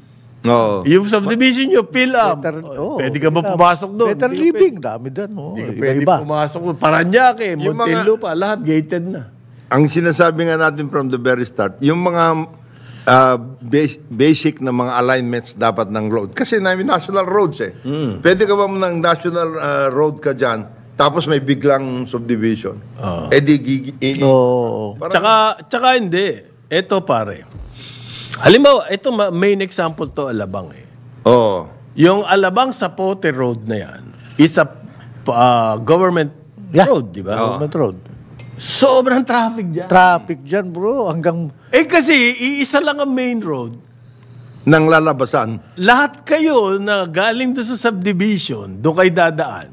Speaker 1: Oo. Yung subdivision nyo, fill up. Better, oo, oh, oh, pwede ka ba pumasok doon? Better living, dami dyan. Oh, iba, pwede iba pumasok doon. Paranaque, Yung mga- pa, lahat gated na. Ang sinasabi nga natin from
Speaker 2: the very start, yung mga uh, ah, basic, basic na mga alignments dapat ng road. Kasi na national roads eh. Mm. Pwede ka ba ng national uh, road ka dyan,
Speaker 1: tapos may biglang subdivision. Uh. Eh di gigi... I, oh. tsaka, tsaka hindi. Ito pare. Halimbawa, ito main example to Alabang eh. Oh. Yung Alabang sa Sapote Road na yan is a uh, government yeah. road, di ba? Oh. Government road. Sobrang traffic dyan. Traffic dyan, bro. Hanggang... Eh kasi, iisa lang ang main road.
Speaker 2: Nang lalabasan.
Speaker 1: Lahat kayo na galing doon sa subdivision, doon kay dadaan.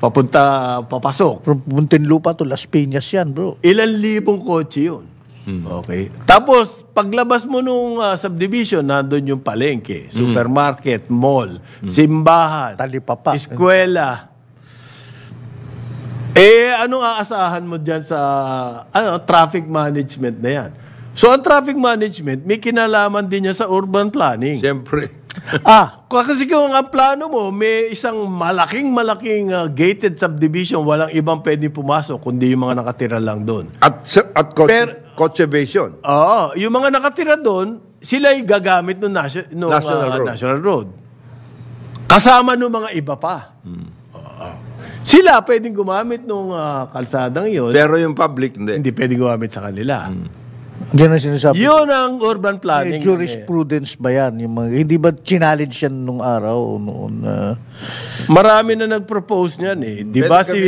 Speaker 1: Papunta, papasok. From Muntinlupa to Las Piñas yan, bro. Ilan libong kotse yun. Hmm. Okay. Tapos, paglabas mo nung uh, subdivision, nandun yung palengke, mm. supermarket, mall, hmm. simbahan, Talipapa. eskwela, eh, anong aasahan mo dyan sa ano, traffic management na yan? So, ang traffic management, may kinalaman din niya sa urban planning. Siyempre. ah, kasi kung ang plano mo, may isang malaking-malaking uh, ah, gated subdivision, walang ibang pwede pumasok, kundi yung mga nakatira lang doon. At, at co- Pero,
Speaker 2: conservation.
Speaker 1: Oo. Yung mga nakatira doon, sila yung gagamit ng nation, nung, national, uh, road. national road. Kasama ng mga iba pa. Hmm. Sila pwedeng gumamit nung uh, kalsadang yon. Pero yung public, hindi. Hindi pwedeng gumamit sa kanila. Hmm.
Speaker 3: Yan ang sinasabi. Yun ang urban planning. Eh, jurisprudence ba yan? Yung mga, hindi ba challenge yan nung araw noon? Uh...
Speaker 1: Marami na nag-propose niyan eh. Di ba si,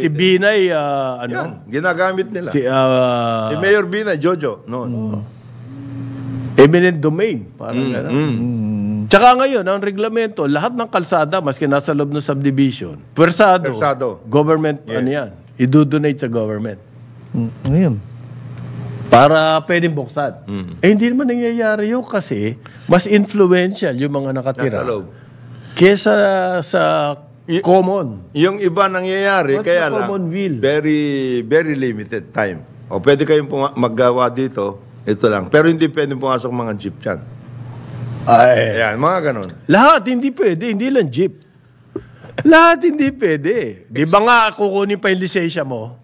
Speaker 1: si Binay, uh, ano? Yan, ginagamit nila. Si,
Speaker 3: uh,
Speaker 1: si Mayor Binay, Jojo, noon. Oh eminent domain. Parang mm, gano'n. Mm. mm. Tsaka ngayon, ang reglamento, lahat ng kalsada, maski nasa loob ng subdivision, persado, persado. government, yeah. ano yan, idodonate sa government. Mm, ngayon. Para pwedeng buksan. Mm. Eh, hindi naman nangyayari yun kasi mas influential yung mga nakatira. Nasa loob. Kesa sa Y- common. Yung iba
Speaker 2: nangyayari, What's kaya lang, will? very, very limited time. O pwede kayong maggawa dito, ito lang. Pero hindi pwedeng pumasok mga jeep dyan. Ay. Ayan, mga
Speaker 1: ganun. Lahat hindi pwede, hindi lang jeep. Lahat hindi pwede. Di ba nga kukunin pa yung lisensya mo?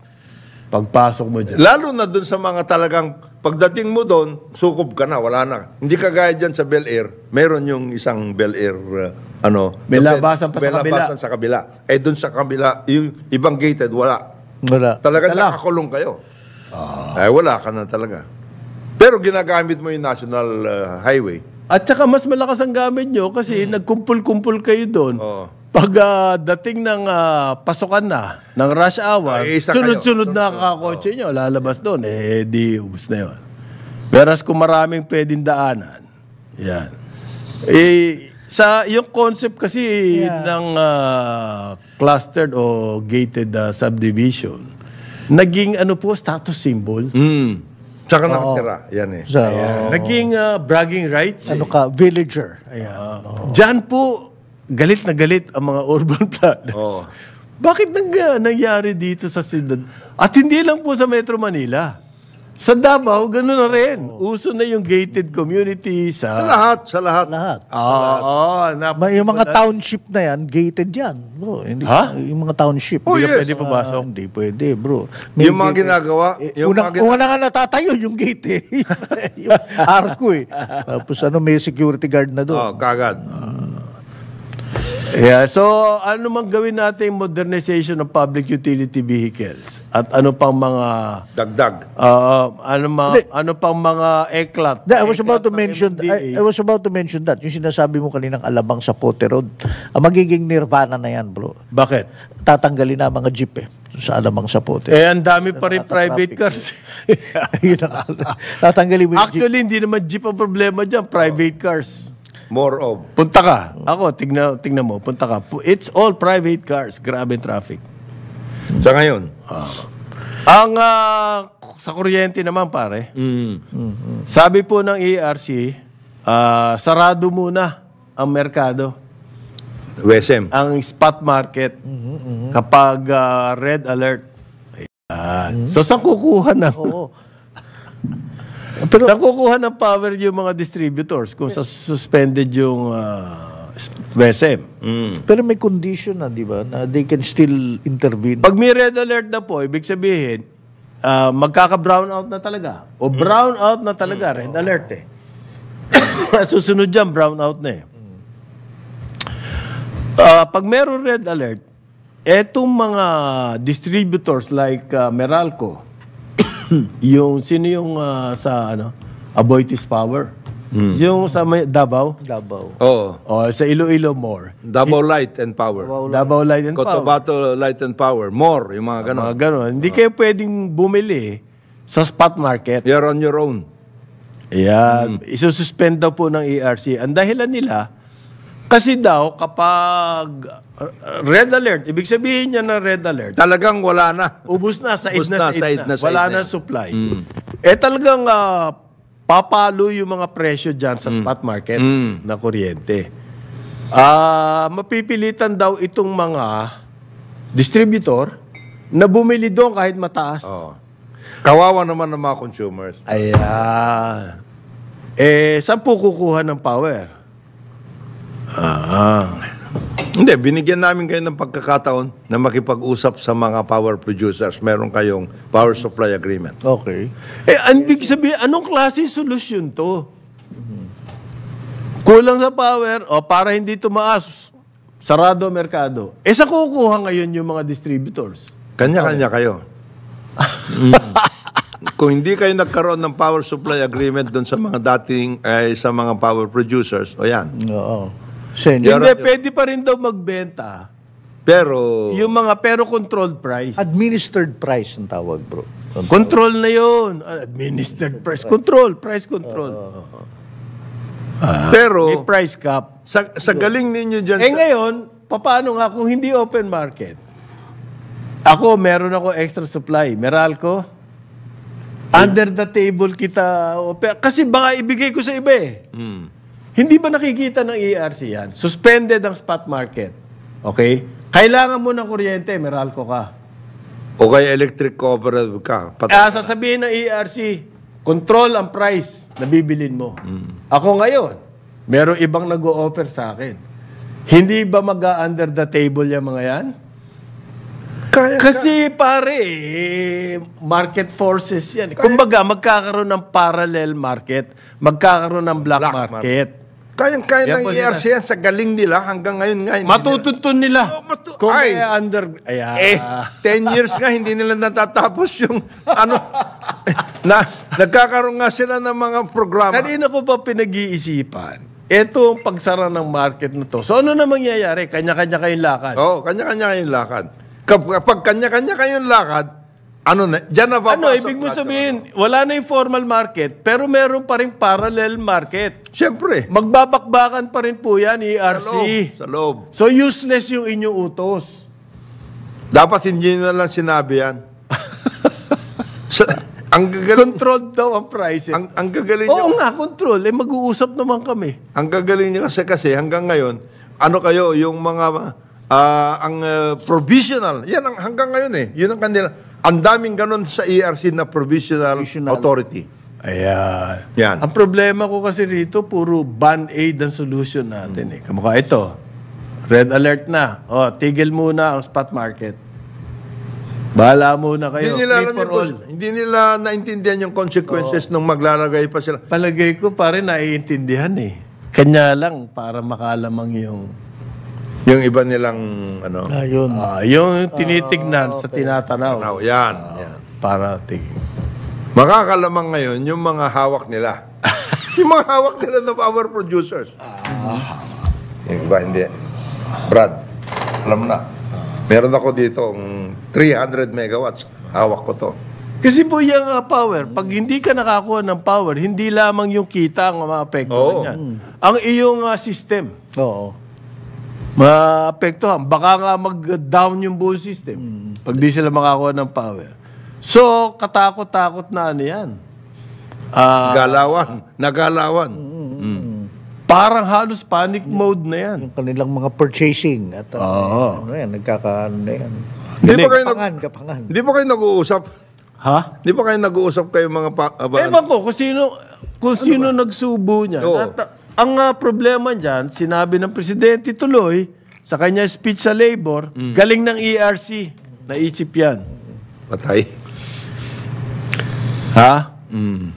Speaker 1: Pagpasok mo dyan. Lalo na dun sa mga talagang
Speaker 2: pagdating mo doon, sukob ka na, wala na. Hindi ka gaya dyan sa Bel Air, meron yung isang Bel Air, uh, ano, may labasan pa may sa kabila. sa kabila. Eh doon sa kabila, yung ibang gated, wala. Wala. Talaga nakakulong kayo. Ah. Eh, wala ka na talaga.
Speaker 1: Pero ginagamit mo yung national uh, highway. At saka mas malakas ang gamit nyo kasi hmm. nagkumpul-kumpul kayo doon. Oo. Pag uh, dating ng uh, ah, pasukan na, ng rush hour, sunod-sunod na kakotse nyo, lalabas doon, eh di ubus na yun. Whereas kung maraming pwedeng daanan, yan. Eh, sa yung concept kasi yeah. ng uh, clustered o gated uh, subdivision, naging ano po, status symbol. Mm. Tsaka Oo. nakatira.
Speaker 3: Yan eh. Sa, Naging
Speaker 1: ah, bragging rights. ano eh. ka, villager.
Speaker 3: Ayan. Ah. oo.
Speaker 1: Diyan po, galit na galit ang mga urban planners. Oo. Bakit nang, ah, nangyari dito sa siyudad? At hindi lang po sa Metro Manila. Sa Davao, ganun na rin. Uso na yung gated community sa... Sa lahat, sa lahat. Lahat.
Speaker 3: Oo. Oh, oh, May yung mga township na yan, gated yan, bro. Hindi, ha? Yung mga township. Oh, hindi yes. pwede pumasok. Hindi pwede, bro. May yung mga ginagawa. Eh, yung unang, mga ginagawa. Una nga natatayo yung gate eh. yung arko eh. Tapos ano, may security guard na doon. Oo, oh, kagad. Uh, ah.
Speaker 1: Yeah, so ano mang gawin natin modernization of public utility vehicles at ano pang mga Dagdag. uh, ano ma, Hindi. ano pang mga eklat. I was about
Speaker 3: to mention I, I was about to mention that yung sinasabi mo kaninang alabang sa Pote Road. Ang magiging nirvana na yan, bro. Bakit? Tatanggalin na mga jeep eh sa alamang sa Pote. Eh,
Speaker 1: ang dami pa rin private cars.
Speaker 3: Yun
Speaker 1: ang- Tatanggalin mo yung Actually, hindi naman jeep ang problema dyan, private cars. More of. Punta ka. Ako, tignan, tignan mo, punta ka. It's all private cars. Grabe traffic. Sa ngayon? Uh, ang uh, sa kuryente naman, pare. Mm. Mm-hmm. Sabi po ng ERC, uh, ah, sarado muna ang merkado. WSM. Ang spot market. Mm-hmm, Kapag uh, red alert. Ayan. Mm-hmm. So, saan kukuha na? Oo. Pero, Saan kukuha ng power yung mga distributors kung sa suspended yung uh, ah, SM? Mm. Pero may condition na, di ba? Na they can still intervene. Pag may red alert na po, ibig sabihin, uh, ah, magkaka-brown out na talaga. O brown mm. out na talaga, mm. red alert eh. Susunod dyan, brown out na eh. Uh, pag meron red alert, etong mga distributors like uh, Meralco, Hmm. yung sino yung ah, sa ano, Aboitiz Power. Hmm. Yung sa may, Davao. Davao. Oh, oh sa Iloilo more. Davao light
Speaker 2: and power. Davao Light and Power. Cotabato light and
Speaker 1: power. More, yung mga ganun. Mga ganun. Hindi ah. kayo pwedeng bumili sa spot market. You're on your own. Ayan. Hmm. Isususpend daw po ng ERC. Ang dahilan nila, kasi daw kapag Uh, red alert. Ibig sabihin niya na red alert. Talagang wala na. Ubus na, said Ubus na, said, said na. na said wala na, na supply. Mm. Eh talagang uh, papalo yung mga presyo dyan sa mm. spot market mm. na kuryente. Uh, mapipilitan daw itong mga distributor na bumili doon kahit mataas. Oh. Kawawa naman ng mga consumers. Ayan. Eh, saan po kukuha ng power?
Speaker 2: Ah. Hindi, binigyan namin kayo ng pagkakataon na makipag-usap sa mga power producers. Meron kayong power supply agreement. Okay. Eh, anbig
Speaker 1: sabihin, anong klase solusyon to? Kulang sa power, o para hindi tumaas, sarado merkado. Eh, sa kukuha ngayon yung mga distributors?
Speaker 2: Kanya-kanya kayo.
Speaker 1: mm. kung hindi kayo nagkaroon
Speaker 2: ng power supply agreement doon sa mga dating eh, sa mga power producers, o yan. Oo.
Speaker 1: Senyor. Hindi, pwede pa rin daw magbenta. Pero... Yung mga pero controlled
Speaker 3: price. Administered price ang tawag, bro. Control, control na
Speaker 1: yon ah, Administered price. Control. Price control. Uh,
Speaker 3: Ah, pero... May price cap.
Speaker 1: Sa, sa galing ninyo dyan... Eh ngayon, paano nga kung hindi open market? Ako, meron ako extra supply. Meralco, under the table kita. Kasi baka ibigay ko sa iba eh. Mm. Hindi ba nakikita ng ERC yan? Suspended ang spot market. Okay? Kailangan mo ng kuryente, Meralco ka.
Speaker 2: O kaya electric cooperative ka.
Speaker 1: Patay eh, sasabihin ng ERC, control ang price na bibilin mo. Mm. Ako ngayon, meron ibang nag-o-offer sa akin. Hindi ba mag under the table yung mga yan? Kaya Kasi ka. pare, eh, market forces yan. Kaya. Kumbaga, magkakaroon ng parallel market, magkakaroon ng black, black market. market.
Speaker 2: Kayang-kaya ng ERC yan sa galing nila hanggang ngayon nga. Matututun nila. Oh, matu- kung ay, may under... Ayan. Eh, 10 years nga, hindi nila natatapos yung ano... na, nagkakaroon
Speaker 1: nga sila ng mga programa. Kanina ko ba pinag-iisipan, ito ang pagsara ng market na to. So ano na mangyayari? Kanya-kanya kayong lakad. Oo, oh, kanya-kanya kayong lakad. Kapag kanya-kanya kayong lakad, ano na? Diyan na papasok. Ano, ibig mo sabihin, ano? wala na yung formal market, pero meron pa rin parallel market. Siyempre. Magbabakbakan pa rin po yan, ERC. Sa loob. Sa loob. So useless yung inyong utos. Dapat
Speaker 2: hindi na lang sinabi yan. sa, ang gagaling, controlled daw ang prices. Ang, ang gagaling Oo nyo, nga, control. Eh, mag-uusap naman kami. ang gagaling niya kasi kasi hanggang ngayon, ano kayo, yung mga uh, ang uh, provisional, yan ang hanggang ngayon eh. Yun ang kanila. Ang daming ganun sa ERC na provisional, provisional. authority.
Speaker 1: Ayan. Yan. Ang problema ko kasi rito, puro band-aid ang solution natin hmm. eh. Kamukha ito. Red alert na. O, oh, tigil muna ang spot market. Bahala muna kayo. Hindi nila, alam yung, all.
Speaker 2: hindi nila naintindihan yung consequences Oo.
Speaker 1: Oh. nung maglalagay pa sila. Palagay ko, pare, naiintindihan eh. Kanya lang para makalamang yung yung iba nilang ano? Ah, yun. Ah, yung tinitignan sa ah,
Speaker 2: tinatanaw. Now, yan, ah, yan. Para tignan. Makakalamang ngayon yung mga hawak nila. yung mga hawak nila ng power producers. Ah. Yung iba hindi. Brad, alam na. Meron ako dito 300 megawatts. Hawak ko to.
Speaker 1: Kasi po yung ah, power, pag hindi ka nakakuha ng power, hindi lamang yung kita ang maapektuhan niyan. Mm. Ang iyong ah, system. Oo maapektuhan. Baka nga mag-down yung buong system pag di sila makakuha ng power. So, katakot-takot na ano yan. Ah,
Speaker 2: Galawan.
Speaker 3: Nagalawan. Mm. parang halos panic mode na yan. Yung kanilang mga purchasing at uh, ano yan, nagkakaano na yan. Hindi pa kayo, nag,
Speaker 2: ba kayo nag-uusap? Ha? Hindi ba kayo nag-uusap kayo mga pa, aba- Ewan
Speaker 1: ko kung sino, kung ano sino nagsubo niya. Oo. Nata- ang uh, problema dyan, sinabi ng presidente tuloy sa kanya speech sa labor, mm. galing ng ERC. Naisip yan. Patay. Ha? Mm.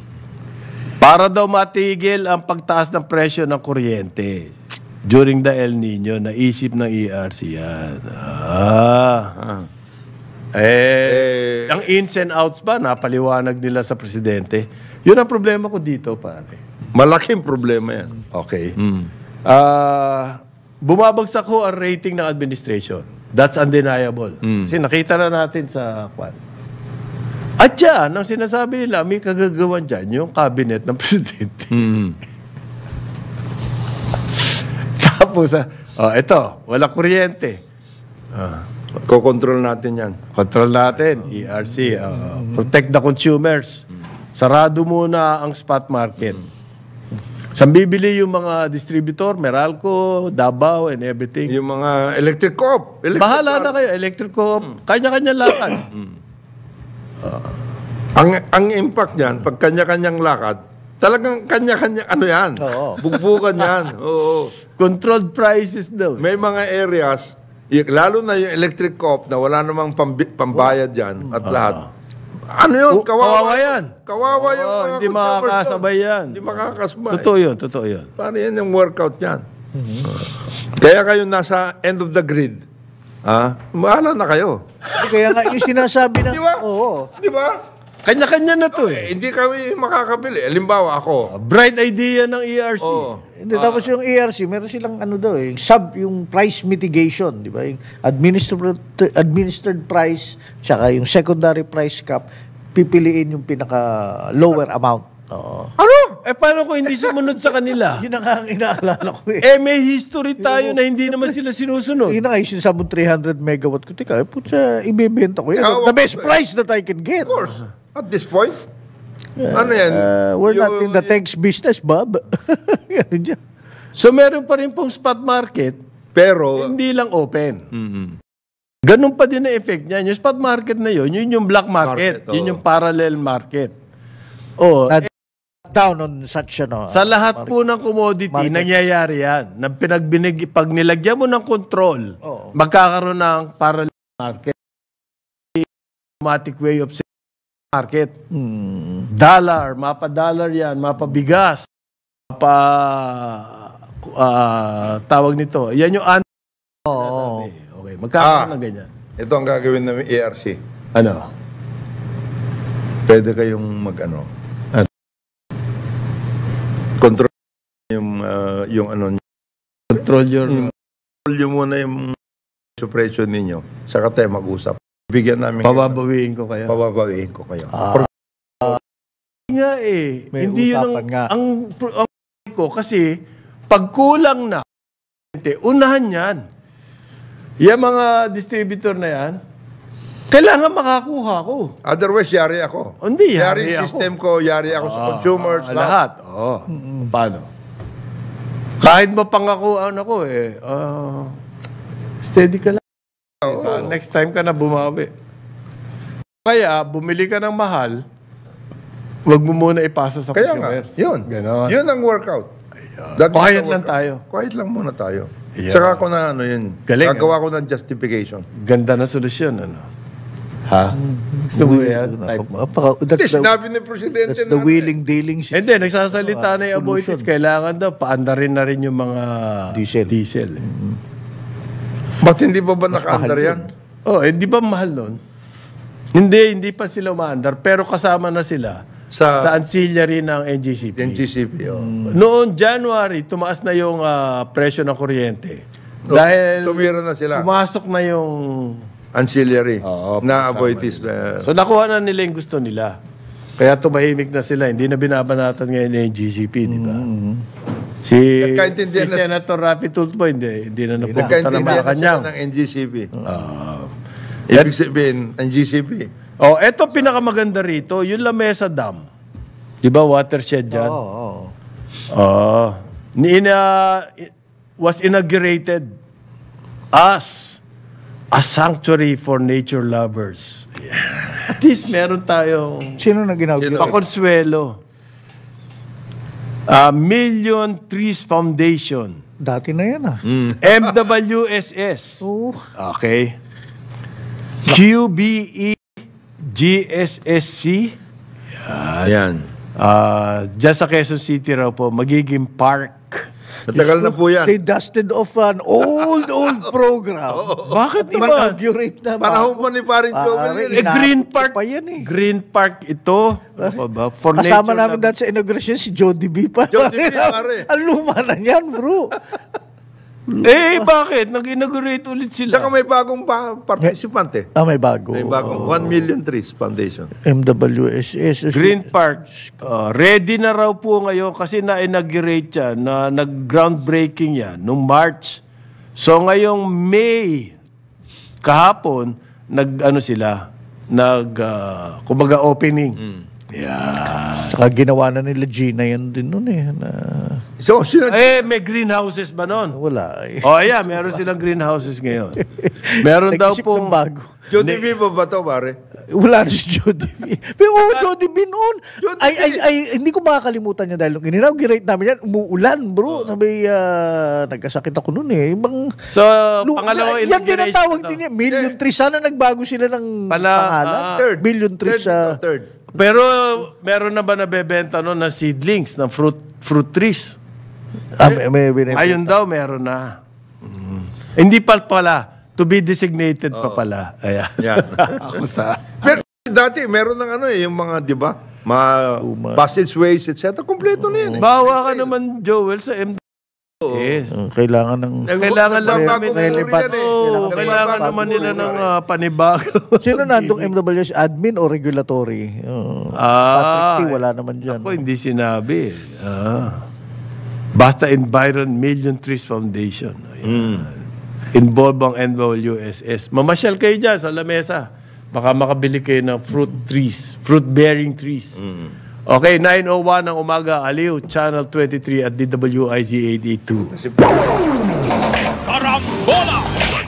Speaker 1: Para daw matigil ang pagtaas ng presyo ng kuryente during the El Nino, naisip ng ERC yan. Ah. Eh, eh, ang ins and outs ba, napaliwanag nila sa presidente. Yun ang problema ko dito, pare. Malaking problema yan. Okay. Mm. Uh, bumabagsak ho ang rating ng administration. That's undeniable. Mm. Kasi nakita na natin sa kwan. At yan, ang sinasabi nila, may kagagawan dyan yung cabinet ng presidente. Mm. Tapos, ah, oh, ito, wala kuryente. Ah. Kokontrol natin yan. Kontrol natin, ERC. Uh, ah, protect the consumers. Sarado muna ang spot market. Mm. Saan bibili yung mga distributor, Meralco, Davao, and everything? Yung mga electric co-op. Electric Bahala na kayo, electric co-op. Kanya-kanya lakad.
Speaker 2: uh, ang, ang impact niyan, pag kanya-kanyang lakad, talagang kanya-kanya, ano yan? Oo. Bugbugan yan. Oo. Controlled prices daw. May mga areas, lalo na yung electric co-op na wala namang pambayad yan at ah. lahat. Ano yun? O, kawawa, kawawa yan. Kawawa oh, yung mga Hindi makakasabay yan. Hindi makakasabay. Totoo yun, totoo yun. Para yan yung workout yan. Mm-hmm. Ah. Kaya kayo nasa end of the grid. Ha? Mahala na kayo.
Speaker 3: Kaya nga yung sinasabi na... Di ba? Oo. Di ba? Kanya-kanya na to eh. eh. Hindi kami makakabili. Halimbawa ako. Bright idea ng ERC. Oo. Hindi, uh, tapos yung ERC, meron silang ano daw eh, sub, yung price mitigation, di ba? Yung administered, administered price, tsaka yung secondary price cap, pipiliin yung pinaka lower amount. Oo. Ano? Eh
Speaker 1: paano ko hindi sumunod sa kanila?
Speaker 3: yun ang inaalala ko eh. Eh may history tayo na hindi naman sila sinusunod. Yun ang ayusin sa 300 megawatt ko. Teka, eh, putsa, ibebenta ko yan. The best price that I can get. Of course. At this point, Uh, ano yan? Uh, we're yung, not in the tech business, Bob. so meron pa rin pong spot
Speaker 1: market, pero hindi lang open. Mm-hmm. Ganun pa din na effect niya. Yung spot market na yun, yun yung black market. market oh. Yun yung parallel market. Oh, At, eh,
Speaker 3: down on such ano. Sa lahat market, po
Speaker 1: ng commodity, market. nangyayari yan. Nang pinagbinig, pag nilagyan mo ng control, oh. magkakaroon ng parallel market. Automatic way of market. Hmm. Dollar, mapa-dollar yan, mapabigas, bigas mapa, uh, tawag nito. Yan yung ano. Oh, okay, magkakaroon ah, ng ganyan. Ito ang gagawin ng
Speaker 2: ARC. E ano? Pwede kayong mag-ano. Ano? Control yung, uh, yung ano. Control your... Control yung muna yung suppression ninyo. Saka tayo mag-usap. Bigyan namin
Speaker 1: Pababawiin ko kayo. Pababawiin ko kayo. Ah.
Speaker 2: nga eh.
Speaker 1: May hindi yun ang, nga. ang, ang, ang ko kasi pagkulang na unahan yan. Yung mga distributor na yan,
Speaker 2: kailangan makakuha ko. Otherwise, yari ako. Oh, hindi, yari, yari ako. system ko, yari ako sa ah, consumers. Ah, lahat.
Speaker 1: Oo. Oh. Mm-hmm. Paano? Kahit mapangakuan ako eh, uh, steady ka lang. Oh. Next time ka na bumawi. Kaya, bumili ka ng mahal, wag mo muna ipasa sa Kaya nga, yun. Ganon. Yun ang workout. That is Quiet lang tayo. Quiet lang muna
Speaker 2: tayo. Yeah. Saka ako na ano yun. Galing, Gagawa ah. ko ng justification. Ganda na solusyon, ano?
Speaker 3: Ha? Gusto mo yan? Hindi, the, sinabi ni
Speaker 1: Presidente that's the
Speaker 3: natin. Ano wheeling eh. dealing
Speaker 1: shit. Hindi, nagsasalita na yung Solusyon. Kailangan daw, paanda rin na rin yung mga Diesel. diesel eh. Ba't hindi pa ba naka-under yan? Oh, hindi eh, ba mahal nun? Hindi, hindi pa sila umaandar. Pero kasama na sila sa, sa ancillary ng NGCP. NGCP, oh. Hmm. Noon, January, tumaas na yung uh, presyo ng kuryente. No, oh, dahil tumira na sila. Pumasok na yung... Ancillary. Oo, na avoidance. Uh, so, nakuha na nila yung gusto nila. Kaya tumahimik na sila. Hindi na binabanatan ngayon ng NGCP, di ba? Mm-hmm. Si, si na, Senator Rafi Tulfo, hindi, hindi na napunta ng mga kanyang. ng NGCP. Uh, ah. Ibig sabihin, ang GCP. Oh, eto pinakamaganda rito, yung Lamesa Dam. 'Di ba watershed 'yan? Oo. Oh, oh. uh, ni ina was inaugurated as a sanctuary for nature lovers. Yeah. At least meron tayong Sino na ginagawa? Pakonsuelo. Uh, Million Trees Foundation. Dati na yan ah. MWSS. Mm. Oh. Okay. QBE GSSC. Yan. Ayan. Ah, dyan sa Quezon City raw po, magiging park Matagal na po yan. They
Speaker 3: dusted off an old, old program. Bakit naman? Inaugurate na. Panahon pa ni Parin Jovel yun. Eh, Green Park. Pa yan eh. Green Park ito. Ano ba? For Kasama namin dati sa inauguration si Jody B. pa. Jody B, pare. Ang luma na yan, bro. Eh, bakit? Nag-inaugurate ulit sila. Tsaka may bagong pa participant eh. Ah, may bago.
Speaker 1: May bagong 1 million trees foundation.
Speaker 3: MWSS. Green
Speaker 1: Park. Uh, ready na raw po ngayon kasi na-inaugurate yan, na nag-groundbreaking yan noong March. So ngayong May, kahapon, nag-ano sila, nag, uh, kumbaga opening. Mm.
Speaker 3: Yeah. Saka ginawa na nila Gina yan din noon eh. Na...
Speaker 1: So, sila... Eh, may greenhouses ba noon? Wala. Eh. Oh, yeah. Meron silang greenhouses ngayon. Meron daw po... bago. Jody B ba
Speaker 3: ba to, pare? Wala na si Jody B. Pero oh, Jody B noon. Ay, ay, ay, hindi ko makakalimutan niya dahil nung in-inaugurate namin yan, umuulan, bro. Oh. Sabi, uh, nagkasakit ako noon eh. Ibang...
Speaker 1: So, lu- pangalawa yan, yan tinatawag
Speaker 3: din niya. Million yeah. trees. Sana nagbago sila ng Pala, pangalan. Uh, third. Million trees. Third, uh, third.
Speaker 1: Pero meron na ba nabebenta no na seedlings, na fruit fruit trees?
Speaker 3: Ah, may, may Ayun
Speaker 1: daw, meron na. Mm. Hindi pa pala. To be designated Oo. pa pala.
Speaker 3: Ayan. Yan.
Speaker 1: Ako sa...
Speaker 2: Pero dati, meron ng ano eh, yung mga, di ba? Mga Uma. etc.
Speaker 1: Kompleto na yan. Eh. Bawa ka naman, Joel, sa MD. Yes. Oh,
Speaker 3: kailangan ng
Speaker 1: Kailangan lang Relevant. relevant. Eh. Oh, kailangan naman nila ng ah, panibago.
Speaker 3: Sino nandong MWS admin o regulatory? Oh. Ah, Patrick T, wala naman diyan. Ako
Speaker 1: hindi sinabi. Ah. Basta Environ Million Trees Foundation. Mm. Involve ang NWSS. Mamasyal kayo dyan sa lamesa. Baka makabili kayo ng fruit trees, fruit-bearing trees. Mm. Okay, 9.01 ng umaga, Aliw, Channel 23 at DWIZ 882.
Speaker 2: Karambola sa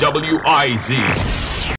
Speaker 1: DWIZ.